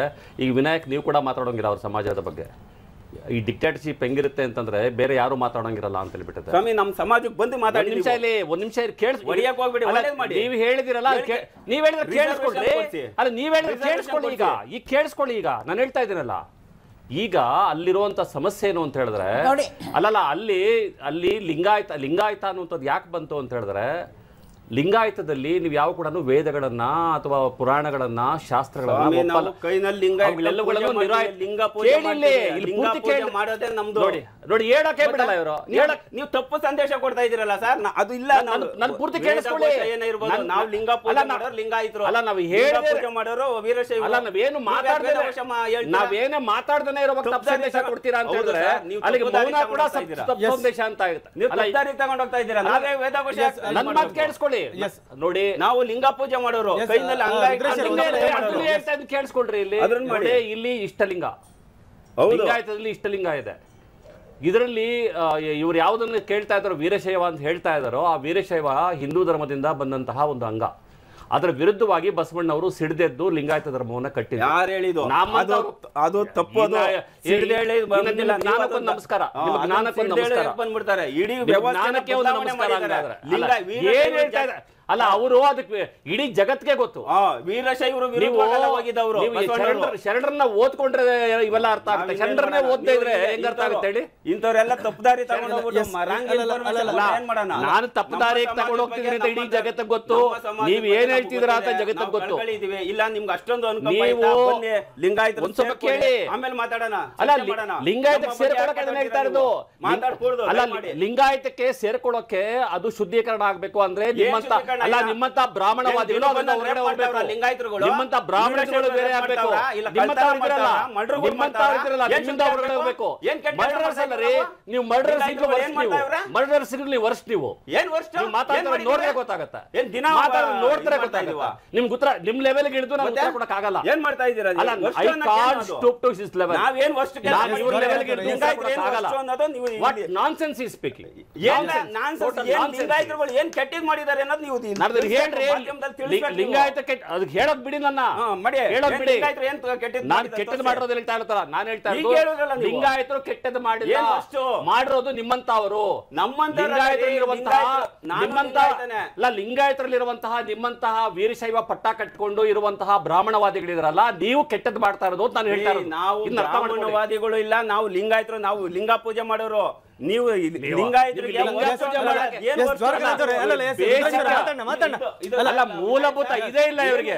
ಈಗ ವಿನಾಯಕ್ ನೀವು ಕೂಡ ಮಾತಾಡೋಂಗಿಲ್ಲ ಅವ್ರ ಸಮಾಜದ ಬಗ್ಗೆ ಈ ಡಿಕ್ಟೇಟರ್ಶಿಪ್ ಹೆಂಗಿರುತ್ತೆ ಅಂತಂದ್ರೆ ಬೇರೆ ಯಾರು ಮಾತಾಡೋಂಗಿರಲ್ಲ ಅಂತ ಹೇಳ್ಬಿಟ್ಟೆ ಸ್ವಾಮಿ ನಮ್ಮ ಸಮಾಜಕ್ಕೆ ಬಂದು ಮಾತಾಡಿ ನಿಮಿಷ ಇಲ್ಲಿ ಒಂದ್ ನಿಮಿಷ ಕೇಳಿಸ್ ಹೊಡಿಯಕ್ ಹೋಗ್ಬಿಡಿ ನೀವು ಹೇಳಿದಿರಲ್ಲ ನೀವ್ ಹೇಳಿದ್ರೆ ಕೇಳಿಸ್ಕೊಳ್ಳಿ ಅಲ್ಲ ನೀವ್ ಹೇಳಿದ್ರೆ ಕೇಳಿಸ್ಕೊಳ್ಳಿ ಈಗ ಈಗ ಕೇಳಿಸ್ಕೊಳ್ಳಿ ಈಗ ನಾನು ಹೇಳ್ತಾ ಇದ್ದೀನಲ್ಲ ಈಗ ಅಲ್ಲಿರುವಂತ ಸಮಸ್ಯೆ ಏನು ಅಂತ ಹೇಳಿದ್ರೆ ಅಲ್ಲಲ್ಲ ಅಲ್ಲಿ ಅಲ್ಲಿ ಲಿಂಗಾಯತ ಲಿಂಗಾಯತ ಅನ್ನುವಂಥದ್ದು ಯಾಕೆ ಬಂತು ಅಂತ ಹೇಳಿದ್ರೆ ಲಿಂಗಾಯತದಲ್ಲಿ ನೀವು ಯಾವ ಕೂಡ ವೇದಗಳನ್ನ ಅಥವಾ ಪುರಾಣಗಳನ್ನ ಶಾಸ್ತ್ರಗಳನ್ನ ಕೈನಲ್ಲಿ ಲಿಂಗ ಲಿಂಗ ಪೂಜೆ ಮಾಡೋದೇ ನಮ್ದು ನೋಡಿ ನೋಡಿ ಹೇಳಕ್ಕೆ ಬಿಡಲ್ಲ ಇವರು ನೀವು ತಪ್ಪು ಸಂದೇಶ ಕೊಡ್ತಾ ಇದೀರಲ್ಲ ಸರ್ ಅದು ಇಲ್ಲ ನಾನು ಪೂರ್ತಿ ಕೇಳಿಸ್ಕೊಳ್ಳಿ ನಾವು ಲಿಂಗ ಪೂಜೆ ಮಾಡೋರು ಲಿಂಗಾಯಿತರು ಅಲ್ಲ ನಾವು ಹೇಳಿ ಪೂಜೆ ಮಾಡೋರು ವೀರಶೈವ ಅಲ್ಲ ನಾವೇನು ಮಾತಾಡ್ದೇನೆ ನಾವೇನೇ ಮಾತಾಡ್ದೇನೆ ಇರೋ ತಪ್ಪು ಸಂದೇಶ ಕೊಡ್ತೀರಾ ಅಂತ ಹೇಳಿದ್ರೆ ಅಲ್ಲಿಗೆ ಮೌನ ಕೂಡ ತಪ್ಪು ಸಂದೇಶ ಅಂತ ಆಗುತ್ತೆ ನೀವು ತಪ್ಪು ದಾರಿ ತಗೊಂಡೋಗ್ತಾ ಇದ್ದೀರಾ ನಾವೇ ವೇದ ನನ್ನ ಮಾತು ಕೇಳಿಸ್ಕೊಳ್ಳಿ ನೋಡಿ ನೋಡಿ ನಾವು ಲಿಂಗ ಪೂಜೆ ಮಾಡೋರು ಕೈನಲ್ಲಿ ಇಲ್ಲಿ ಇಲ್ಲಿ ಇಷ್ಟಲಿಂಗ ಲಿಂಗಾಯತದಲ್ಲಿ ಇಷ್ಟಲಿಂಗ ಇದೆ ಇದರಲ್ಲಿ ಇವ್ರು ಯಾವ್ದನ್ನ ಕೇಳ್ತಾ ಇದಾರೋ ವೀರಶೈವ ಅಂತ ಹೇಳ್ತಾ ಇದಾರೋ ಆ ವೀರಶೈವ ಹಿಂದೂ ಧರ್ಮದಿಂದ ಬಂದಂತಹ ಒಂದು ಅಂಗ ಅದರ ವಿರುದ್ಧವಾಗಿ ಬಸವಣ್ಣವರು ಸಿಡಿದೆದ್ದು ಲಿಂಗಾಯತ ಧರ್ಮವನ್ನ ಕಟ್ಟಿದ್ರು ಯಾರು ಹೇಳಿದ್ರು ಅದು ತಪ್ಪು ಅದು ನಮಸ್ಕಾರ ಅಲ್ಲ ಅವರು ಅದಕ್ಕೆ ಇಡೀ ಜಗತ್ಗೆ ಗೊತ್ತು ವೀರಶೈವರು ಶರಣರನ್ನ ಓದ್ಕೊಂಡ್ರೆ ಇವೆಲ್ಲ ಅರ್ಥ ಆಗುತ್ತೆ ಶರಣರನ್ನೇ ಓದ್ತಾ ಇದ್ರೆ ಹೆಂಗ್ ಅರ್ಥ ಆಗುತ್ತೆ ಹೇಳಿ ಇಂಥವ್ರೆಲ್ಲ ತಪ್ಪದಾರಿ ನಾನು ತಪ್ಪದಾರಿ ತಗೊಂಡು ಹೋಗ್ತಿದ್ದೀನಿ ಅಂತ ಇಡೀ ಜಗತ್ತಿಗೆ ಗೊತ್ತು ನೀವ್ ಏನ್ ಹೇಳ್ತಿದ್ರ ಅಂತ ಜಗತ್ತಿಗೆ ಗೊತ್ತು ಇಲ್ಲ ನಿಮ್ಗೆ ಅಷ್ಟೊಂದು ನೀವು ಲಿಂಗಾಯತ ಒಂದ್ ಸ್ವಲ್ಪ ಕೇಳಿ ಆಮೇಲೆ ಮಾತಾಡೋಣ ಅಲ್ಲ ಲಿಂಗಾಯತಕ್ಕೆ ಸೇರ್ಕೊಳಕ್ಕೆ ಅಲ್ಲ ಲಿಂಗಾಯತಕ್ಕೆ ಸೇರ್ಕೊಳ್ಳೋಕೆ ಅದು ಶುದ್ಧೀಕರಣ ಆಗ್ಬೇಕು ಅಂದ್ರೆ ನಿಮ್ಮಂತ ಅಲ್ಲ ನಿಮ್ಮಂತ ಬ್ರಾಹ್ಮಣವಾದಿಗಳು ಲಿಂಗಾಯತರುಗಳು ನಿಮ್ಮಂತ ಬ್ರಾಹ್ಮಣಗಳು ಬೇರೆ ಆಗ್ಬೇಕು ನಿಮ್ಮಂತವರಿದ್ರಲ್ಲ ನಿಮ್ಮಂತವರಿದ್ರಲ್ಲ ನಿಮ್ಮಿಂದ ಹೊರಗಡೆ ಹೋಗ್ಬೇಕು ಮರ್ಡರ್ಸ್ ಅಲ್ಲ ರೀ ನೀವು ಮರ್ಡರ್ಸ್ ನೀವು ಮರ್ಡರ್ಸ್ ನೀವು ವರ್ಷ ನೀವು ಏನ್ ವರ್ಷ ನೀವು ಮಾತಾಡ್ತಾರೆ ನೋಡ್ರೆ ಗೊತ್ತಾಗತ್ತೆ ಏನ್ ದಿನ ಮಾತಾಡೋದು ನೋಡ್ತಾರೆ ಗೊತ್ತಾಗಿಲ್ವಾ ನಿಮ್ ಉತ್ತರ ನಿಮ್ ಲೆವೆಲ್ ಹಿಡಿದು ನಾವು ಉತ್ತರ ಕೊಡಕ್ ಆಗಲ್ಲ ಏನ್ ಮಾಡ್ತಾ ಇದ್ದೀರಾ ಅಲ್ಲ I can't stoop to his level ನಾವು ಏನ್ ವರ್ಷ ನಾನು ಇವ್ರ ಲೆವೆಲ್ ಹಿಡಿದು ಆಗಲ್ಲ ವಾಟ್ ನಾನ್ಸೆನ್ಸ್ ಈಸ್ ಸ್ಪೀಕಿಂಗ್ ಏನ್ ನಾನ್ಸೆನ್ಸ್ ಏನ್ ಲಿಂಗಾಯತರುಗಳು ಏನ್ ಕೆಟ್ಟಿದ್ ಮಾಡಿದ್ದಾರೆ ಅನ್ನೋದು ನೀವು ಮಾಡಿರೋದು ಲಿಂಗಾಯತರಲ್ಲಿರುವಂತಹ ಅಲ್ಲ ಲಿಂಗಾಯತರಲ್ಲಿರುವಂತಹ ನಿಮ್ಮಂತಹ ವೀರಶೈವ ಪಟ್ಟ ಕಟ್ಕೊಂಡು ಇರುವಂತಹ ಬ್ರಾಹ್ಮಣವಾದಿಗಳಿದ್ರಲ್ಲ ನೀವು ಕೆಟ್ಟದ್ ಮಾಡ್ತಾ ಇರೋದು ನಾನು ಹೇಳ್ತಾ ಇರೋದು ನಾವು ಬ್ರಾಹ್ಮಣವಾದಿಗಳು ಇಲ್ಲ ನಾವು ಲಿಂಗಾಯತರು ನಾವು ಲಿಂಗ ಪೂಜೆ ಮಾಡೋರು ನೀವು ಮೂಲಭೂತ ಇದೇ ಇಲ್ಲ ಇವರಿಗೆ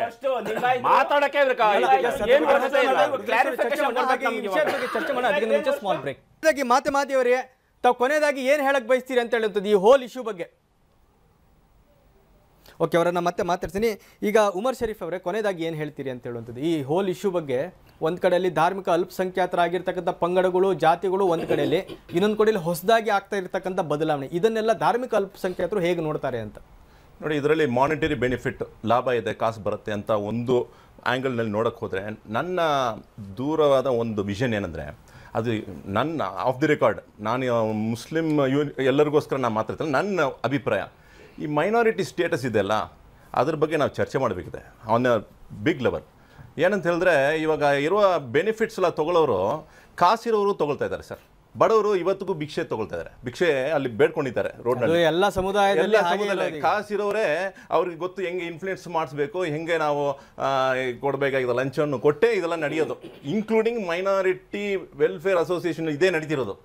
ಮಾತಾಡಕ್ಕೆ ಚರ್ಚೆ ಮಾತೆ ಮಾತೆಯವರೇ ತಾವು ಕೊನೆಯದಾಗಿ ಏನ್ ಹೇಳಕ್ ಬಯಸ್ತೀರಿ ಅಂತ ಹೇಳುವಂಥದ್ದು ಈ ಹೋಲ್ ಇಶ್ಯೂ ಬಗ್ಗೆ ಓಕೆ ಅವರನ್ನು ಮತ್ತೆ ಮಾತಾಡ್ತೀನಿ ಈಗ ಉಮರ್ ಶರೀಫ್ ಅವರೇ ಕೊನೆಯದಾಗಿ ಏನು ಹೇಳ್ತೀರಿ ಅಂತ ಹೇಳುವಂಥದ್ದು ಈ ಹೋಲ್ ಇಶ್ಯೂ ಬಗ್ಗೆ ಒಂದು ಕಡೆಯಲ್ಲಿ ಧಾರ್ಮಿಕ ಅಲ್ಪಸಂಖ್ಯಾತರಾಗಿರ್ತಕ್ಕಂಥ ಪಂಗಡಗಳು ಜಾತಿಗಳು ಒಂದು ಕಡೆಯಲ್ಲಿ ಇನ್ನೊಂದು ಕಡೆಯಲ್ಲಿ ಹೊಸದಾಗಿ ಆಗ್ತಾ ಇರತಕ್ಕಂಥ ಬದಲಾವಣೆ ಇದನ್ನೆಲ್ಲ ಧಾರ್ಮಿಕ ಅಲ್ಪಸಂಖ್ಯಾತರು ಹೇಗೆ ನೋಡ್ತಾರೆ ಅಂತ ನೋಡಿ ಇದರಲ್ಲಿ ಮಾನಿಟರಿ ಬೆನಿಫಿಟ್ ಲಾಭ ಇದೆ ಕಾಸು ಬರುತ್ತೆ ಅಂತ ಒಂದು ಆ್ಯಂಗಲ್ನಲ್ಲಿ ನೋಡೋಕೆ ಹೋದರೆ ನನ್ನ ದೂರವಾದ ಒಂದು ವಿಷನ್ ಏನಂದರೆ ಅದು ನನ್ನ ಆಫ್ ದಿ ರೆಕಾರ್ಡ್ ನಾನು ಮುಸ್ಲಿಮ್ ಯೂನಿ ಎಲ್ಲರಿಗೋಸ್ಕರ ನಾನು ಮಾತಾಡ್ತೀನಿ ನನ್ನ ಅಭಿಪ್ರಾಯ ಈ ಮೈನಾರಿಟಿ ಸ್ಟೇಟಸ್ ಅಲ್ಲ ಅದ್ರ ಬಗ್ಗೆ ನಾವು ಚರ್ಚೆ ಮಾಡಬೇಕಿದೆ ಆನ್ ಅ ಬಿಗ್ ಲೆವೆಲ್ ಏನಂತ ಹೇಳಿದ್ರೆ ಇವಾಗ ಇರುವ ಬೆನಿಫಿಟ್ಸ್ ಎಲ್ಲ ತೊಗೊಳೋರು ಕಾಸಿರೋರು ತೊಗೊಳ್ತಾ ಇದ್ದಾರೆ ಸರ್ ಬಡವರು ಇವತ್ತಿಗೂ ಭಿಕ್ಷೆ ತೊಗೊಳ್ತಾ ಇದ್ದಾರೆ ಭಿಕ್ಷೆ ಅಲ್ಲಿ ಬೇಡ್ಕೊಂಡಿದ್ದಾರೆ ರೋಡ್ ಎಲ್ಲ ಸಮುದಾಯದಲ್ಲಿ ಸಮುದಾಯ ಕಾಸಿರೋರೇ ಅವ್ರಿಗೆ ಗೊತ್ತು ಹೆಂಗೆ ಇನ್ಫ್ಲೂಯೆನ್ಸ್ ಮಾಡಿಸ್ಬೇಕು ಹೆಂಗೆ ನಾವು ಕೊಡಬೇಕಾಗಿದೆ ಲಂಚನ್ನು ಕೊಟ್ಟೆ ಇದೆಲ್ಲ ನಡೆಯೋದು ಇನ್ಕ್ಲೂಡಿಂಗ್ ಮೈನಾರಿಟಿ ವೆಲ್ಫೇರ್ ಅಸೋಸಿಯೇಷನ್ ಇದೇ ನಡೀತಿರೋದು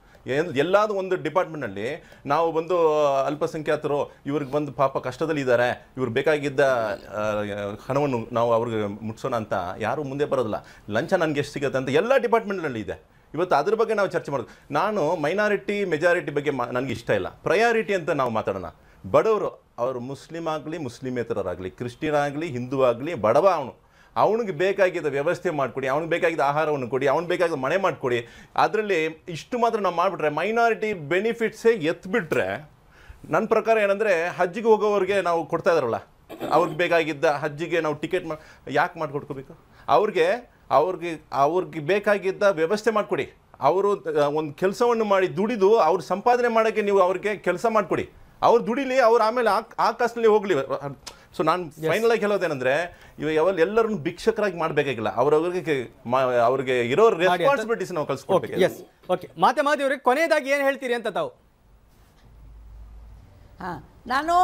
ಎಲ್ಲಾದ್ರೂ ಒಂದು ಡಿಪಾರ್ಟ್ಮೆಂಟ್ನಲ್ಲಿ ನಾವು ಬಂದು ಅಲ್ಪಸಂಖ್ಯಾತರು ಇವ್ರಿಗೆ ಬಂದು ಪಾಪ ಕಷ್ಟದಲ್ಲಿ ಇದ್ದಾರೆ ಇವ್ರು ಬೇಕಾಗಿದ್ದ ಹಣವನ್ನು ನಾವು ಅವ್ರಿಗೆ ಮುಟ್ಸೋಣ ಅಂತ ಯಾರೂ ಮುಂದೆ ಬರೋದಿಲ್ಲ ಲಂಚ ನನಗೆ ಎಷ್ಟು ಸಿಗುತ್ತೆ ಅಂತ ಎಲ್ಲ ಡಿಪಾರ್ಟ್ಮೆಂಟ್ನಲ್ಲಿ ಇದೆ ಇವತ್ತು ಅದ್ರ ಬಗ್ಗೆ ನಾವು ಚರ್ಚೆ ಮಾಡೋದು ನಾನು ಮೈನಾರಿಟಿ ಮೆಜಾರಿಟಿ ಬಗ್ಗೆ ಮಾ ನನಗೆ ಇಷ್ಟ ಇಲ್ಲ ಪ್ರಯಾರಿಟಿ ಅಂತ ನಾವು ಮಾತಾಡೋಣ ಬಡವರು ಅವರು ಮುಸ್ಲಿಮ್ ಆಗಲಿ ಮುಸ್ಲಿಮೇತರರಾಗಲಿ ಕ್ರಿಶ್ಚಿಯನ್ ಆಗಲಿ ಹಿಂದೂ ಆಗಲಿ ಬಡವ ಅವನು ಅವನಿಗೆ ಬೇಕಾಗಿದ್ದ ವ್ಯವಸ್ಥೆ ಮಾಡಿಕೊಡಿ ಅವ್ನಿಗೆ ಬೇಕಾಗಿದ್ದ ಆಹಾರವನ್ನು ಕೊಡಿ ಅವ್ನು ಬೇಕಾಗಿದ್ದ ಮನೆ ಮಾಡಿಕೊಡಿ ಅದರಲ್ಲಿ ಇಷ್ಟು ಮಾತ್ರ ನಾವು ಮಾಡಿಬಿಟ್ರೆ ಮೈನಾರಿಟಿ ಬೆನಿಫಿಟ್ಸೇ ಎತ್ಬಿಟ್ರೆ ನನ್ನ ಪ್ರಕಾರ ಏನಂದರೆ ಹಜ್ಜಿಗೆ ಹೋಗೋವ್ರಿಗೆ ನಾವು ಕೊಡ್ತಾ ಇದ್ರಲ್ಲ ಅವ್ರಿಗೆ ಬೇಕಾಗಿದ್ದ ಹಜ್ಜಿಗೆ ನಾವು ಟಿಕೆಟ್ ಮಾ ಯಾಕೆ ಮಾಡಿಕೊಡ್ಕೋಬೇಕು ಅವ್ರಿಗೆ ಅವ್ರಿಗೆ ಅವ್ರಿಗೆ ಬೇಕಾಗಿದ್ದ ವ್ಯವಸ್ಥೆ ಮಾಡಿಕೊಡಿ ಅವರು ಒಂದು ಕೆಲಸವನ್ನು ಮಾಡಿ ದುಡಿದು ಅವ್ರು ಸಂಪಾದನೆ ಮಾಡೋಕ್ಕೆ ನೀವು ಅವ್ರಿಗೆ ಕೆಲಸ ಮಾಡಿಕೊಡಿ ಅವ್ರು ದುಡಿಲಿ ಅವ್ರು ಆಮೇಲೆ ಆ ಆ ಹೋಗಲಿ ಸೊ ನಾನು ಫೈನಲ್ ಆಗಿ ಹೇಳೋದೇನಂದ್ರೆ ಇವಾಗ ಯಾವಾಗ ಎಲ್ಲರನ್ನು ಭಿಕ್ಷಕರಾಗಿ ಮಾಡಬೇಕಾಗಿಲ್ಲ ಅವ್ರವ್ರಿಗೆ ಅವ್ರಿಗೆ ಇರೋ ರೆಸ್ಪಾನ್ಸಿಬಿಲಿಟೀಸ್ ನಾವು ಕಳ್ಸ್ಕೊಡ್ಬೇಕು ಎಸ್ ಓಕೆ ಮಾತೆ ಮಾದಿ ಅವ್ರಿಗೆ ಕೊನೆಯದಾಗಿ ಏನು ಹೇಳ್ತೀರಿ ಅಂತ ತಾವು ಹಾಂ ನಾನು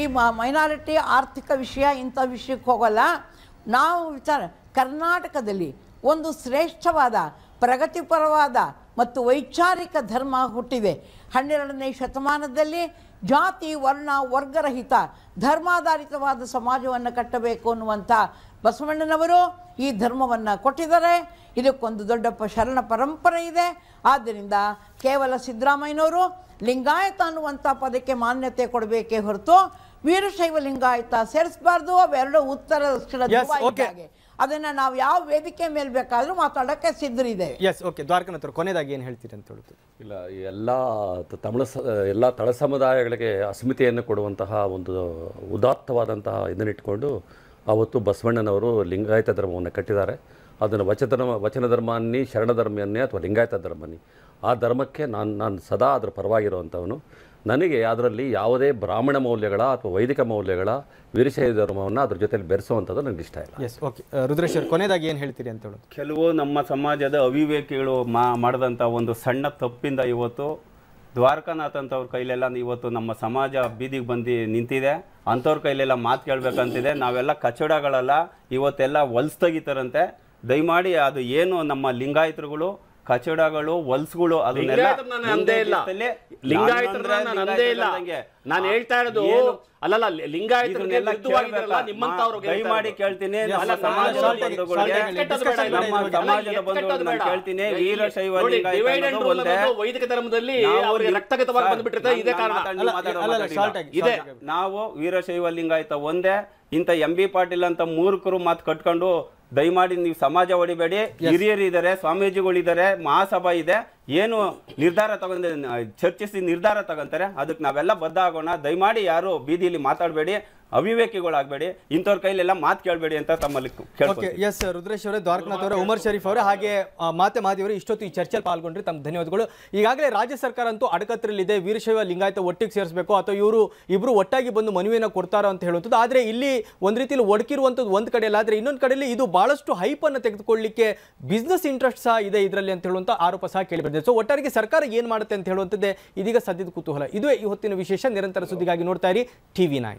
ಈ ಮೈನಾರಿಟಿ ಆರ್ಥಿಕ ವಿಷಯ ಇಂಥ ವಿಷಯಕ್ಕೆ ಹೋಗೋಲ್ಲ ನಾವು ವಿಚಾರ ಕರ್ನಾಟಕದಲ್ಲಿ ಒಂದು ಶ್ರೇಷ್ಠವಾದ ಪ್ರಗತಿಪರವಾದ ಮತ್ತು ವೈಚಾರಿಕ ಧರ್ಮ ಹುಟ್ಟಿದೆ ಹನ್ನೆರಡನೇ ಶತಮಾನದಲ್ಲಿ ಜಾತಿ ವರ್ಣ ವರ್ಗರಹಿತ ಧರ್ಮಾಧಾರಿತವಾದ ಸಮಾಜವನ್ನು ಕಟ್ಟಬೇಕು ಅನ್ನುವಂಥ ಬಸವಣ್ಣನವರು ಈ ಧರ್ಮವನ್ನು ಕೊಟ್ಟಿದ್ದಾರೆ ಇದಕ್ಕೊಂದು ದೊಡ್ಡ ಪ ಶರಣ ಪರಂಪರೆ ಇದೆ ಆದ್ದರಿಂದ ಕೇವಲ ಸಿದ್ದರಾಮಯ್ಯನವರು ಲಿಂಗಾಯತ ಅನ್ನುವಂಥ ಪದಕ್ಕೆ ಮಾನ್ಯತೆ ಕೊಡಬೇಕೇ ಹೊರತು ವೀರಶೈವ ಲಿಂಗಾಯತ ಸೇರಿಸಬಾರ್ದು ಅವೆರಡೂ ಉತ್ತರ ದಕ್ಷಿಣ ಅದನ್ನು ನಾವು ಯಾವ ವೇದಿಕೆ ಮೇಲೆ ಬೇಕಾದರೂ ಮಾತಾಡೋಕ್ಕೆ ಸಿದ್ಧರಿದೆ ಎಸ್ ಓಕೆ ಹತ್ರ ಕೊನೆಯದಾಗಿ ಏನು ಹೇಳ್ತೀರಿ ಅಂತ ಹೇಳ್ತೀವಿ ಇಲ್ಲ ಎಲ್ಲ ತಮಿಳ ಎಲ್ಲ ತಳ ಸಮುದಾಯಗಳಿಗೆ ಅಸ್ಮಿತೆಯನ್ನು ಕೊಡುವಂತಹ ಒಂದು ಉದಾತ್ತವಾದಂತಹ ಇದನ್ನಿಟ್ಕೊಂಡು ಆವತ್ತು ಬಸವಣ್ಣನವರು ಲಿಂಗಾಯತ ಧರ್ಮವನ್ನು ಕಟ್ಟಿದ್ದಾರೆ ಅದನ್ನು ವಚನ ವಚನ ಧರ್ಮನ್ನೇ ಶರಣ ಧರ್ಮನ್ನೇ ಅಥವಾ ಲಿಂಗಾಯತ ಧರ್ಮನ್ನೇ ಆ ಧರ್ಮಕ್ಕೆ ನಾನು ನಾನು ಸದಾ ಅದರ ಪರವಾಗಿರುವಂಥವನು ನನಗೆ ಅದರಲ್ಲಿ ಯಾವುದೇ ಬ್ರಾಹ್ಮಣ ಮೌಲ್ಯಗಳ ಅಥವಾ ವೈದಿಕ ಮೌಲ್ಯಗಳ ವೀರಶೈ ಧರ್ಮವನ್ನು ಅದ್ರ ಜೊತೆಲಿ ಬೆರೆಸುವಂಥದ್ದು ನನಗೆ ಇಷ್ಟ ಇಲ್ಲ ಎಸ್ ಓಕೆ ರುದ್ರೇಶ್ವರ್ ಕೊನೆಯದಾಗಿ ಏನು ಹೇಳ್ತೀರಿ ಅಂತ ಹೇಳೋದು ಕೆಲವು ನಮ್ಮ ಸಮಾಜದ ಅವಿವೇಕಿಗಳು ಮಾ ಮಾಡಿದಂಥ ಒಂದು ಸಣ್ಣ ತಪ್ಪಿಂದ ಇವತ್ತು ದ್ವಾರಕಾನಾಥ್ ಅಂತವ್ರ ಕೈಲೆಲ್ಲ ಇವತ್ತು ನಮ್ಮ ಸಮಾಜ ಬೀದಿಗೆ ಬಂದು ನಿಂತಿದೆ ಅಂಥವ್ರ ಕೈಲೆಲ್ಲ ಮಾತು ಕೇಳಬೇಕಂತಿದೆ ನಾವೆಲ್ಲ ಕಚಡಗಳೆಲ್ಲ ಇವತ್ತೆಲ್ಲ ಹೊಲ್ಸ್ ತೆಗಿತಾರಂತೆ ದಯಮಾಡಿ ಅದು ಏನು ನಮ್ಮ ಲಿಂಗಾಯತರುಗಳು ಕಚಡಗಳು ಹೊಲ್ಸ್ಗಳು ನಾನು ಇಲ್ಲ ಇಲ್ಲ ಹೇಳ್ತಾ ಇರೋದು ಅಲ್ಲಲ್ಲ ಕೇಳ್ತೀನಿ ಕೇಳ್ತೀನಿ ವೀರಶೈವ ವೈದಿಕ ಧರ್ಮದಲ್ಲಿ ಇದೇ ಕಾರಣ ಇದೆ ನಾವು ವೀರಶೈವ ಲಿಂಗಾಯತ ಒಂದೇ ಇಂಥ ಎಂ ಬಿ ಪಾಟೀಲ್ ಅಂತ ಮೂರ್ಖರು ಮಾತು ಕಟ್ಕೊಂಡು ದಯಮಾಡಿ ನೀವು ಸಮಾಜ ಹೊಡಿಬೇಡಿ ಸ್ವಾಮೀಜಿಗಳು ಸ್ವಾಮೀಜಿಗಳಿದ್ದಾರೆ ಮಹಾಸಭಾ ಇದೆ ಏನು ನಿರ್ಧಾರ ತಗೊಂಡ ಚರ್ಚಿಸಿ ನಿರ್ಧಾರ ತಗೊಂತಾರೆ ಅದಕ್ಕೆ ನಾವೆಲ್ಲ ಬದ್ಧ ಆಗೋಣ ದಯಮಾಡಿ ಯಾರು ಬೀದಿಯಲ್ಲಿ ಮಾತಾಡಬೇಡಿ ಅವಿವೇಕಿಗಳಾಗಬೇಡಿ ಇಂಥವ್ರ ಕೈಲೆಲ್ಲ ಮಾತು ಕೇಳಬೇಡಿ ಅಂತ ತಮ್ಮಲ್ಲಿ ಓಕೆ ಎಸ್ ರುದ್ರೇಶ್ ಅವರೇ ದ್ವಾರಕನಾಥ್ ಅವರೇ ಉಮರ್ ಶರೀಫ್ ಅವರೇ ಹಾಗೆ ಮಾತೆ ಮಾದೇವರು ಇಷ್ಟೊತ್ತು ಈ ಚರ್ಚೆಯಲ್ಲಿ ಪಾಲ್ಗೊಂಡ್ರಿ ತಮ್ಮ ಧನ್ಯವಾದಗಳು ಈಗಾಗಲೇ ರಾಜ್ಯ ಸರ್ಕಾರ ಅಂತೂ ಅಡಕತ್ತರಲ್ಲಿದೆ ವೀರಶೈವ ಲಿಂಗಾಯತ ಒಟ್ಟಿಗೆ ಸೇರಿಸಬೇಕು ಅಥವಾ ಇವರು ಇಬ್ಬರು ಒಟ್ಟಾಗಿ ಬಂದು ಮನವಿಯನ್ನು ಕೊಡ್ತಾರೋ ಅಂತ ಹೇಳುವಂಥದ್ದು ಆದರೆ ಇಲ್ಲಿ ಒಂದು ರೀತಿಯಲ್ಲಿ ಒಡಕಿರುವಂಥದ್ದು ಒಂದು ಕಡೆಯಲ್ಲಿ ಆದರೆ ಇನ್ನೊಂದು ಕಡೆಯಲ್ಲಿ ಇದು ಭಾಳಷ್ಟು ಹೈಪನ್ನು ತೆಗೆದುಕೊಳ್ಳಲಿಕ್ಕೆ ಬಿಸ್ನೆಸ್ ಇಂಟ್ರೆಸ್ಟ್ ಸಹ ಇದೆ ಇದರಲ್ಲಿ ಅಂತ ಹೇಳುವಂಥ ಆರೋಪ ಸಹ ಕೇಳಿಬರ್ತದೆ ಬಂದಿದೆ ಸೊ ಒಟ್ಟಾರಿಗೆ ಸರ್ಕಾರ ಏನು ಮಾಡುತ್ತೆ ಅಂತ ಹೇಳುವಂಥದ್ದೇ ಇದೀಗ ಸದ್ಯದ ಕುತೂಹಲ ಇದುವೇ ಇವತ್ತಿನ ವಿಶೇಷ ನಿರಂತರ ಸುದ್ದಿಗಾಗಿ ನೋಡ್ತಾ ಇರಿ ಟಿವಿ ನೈನ್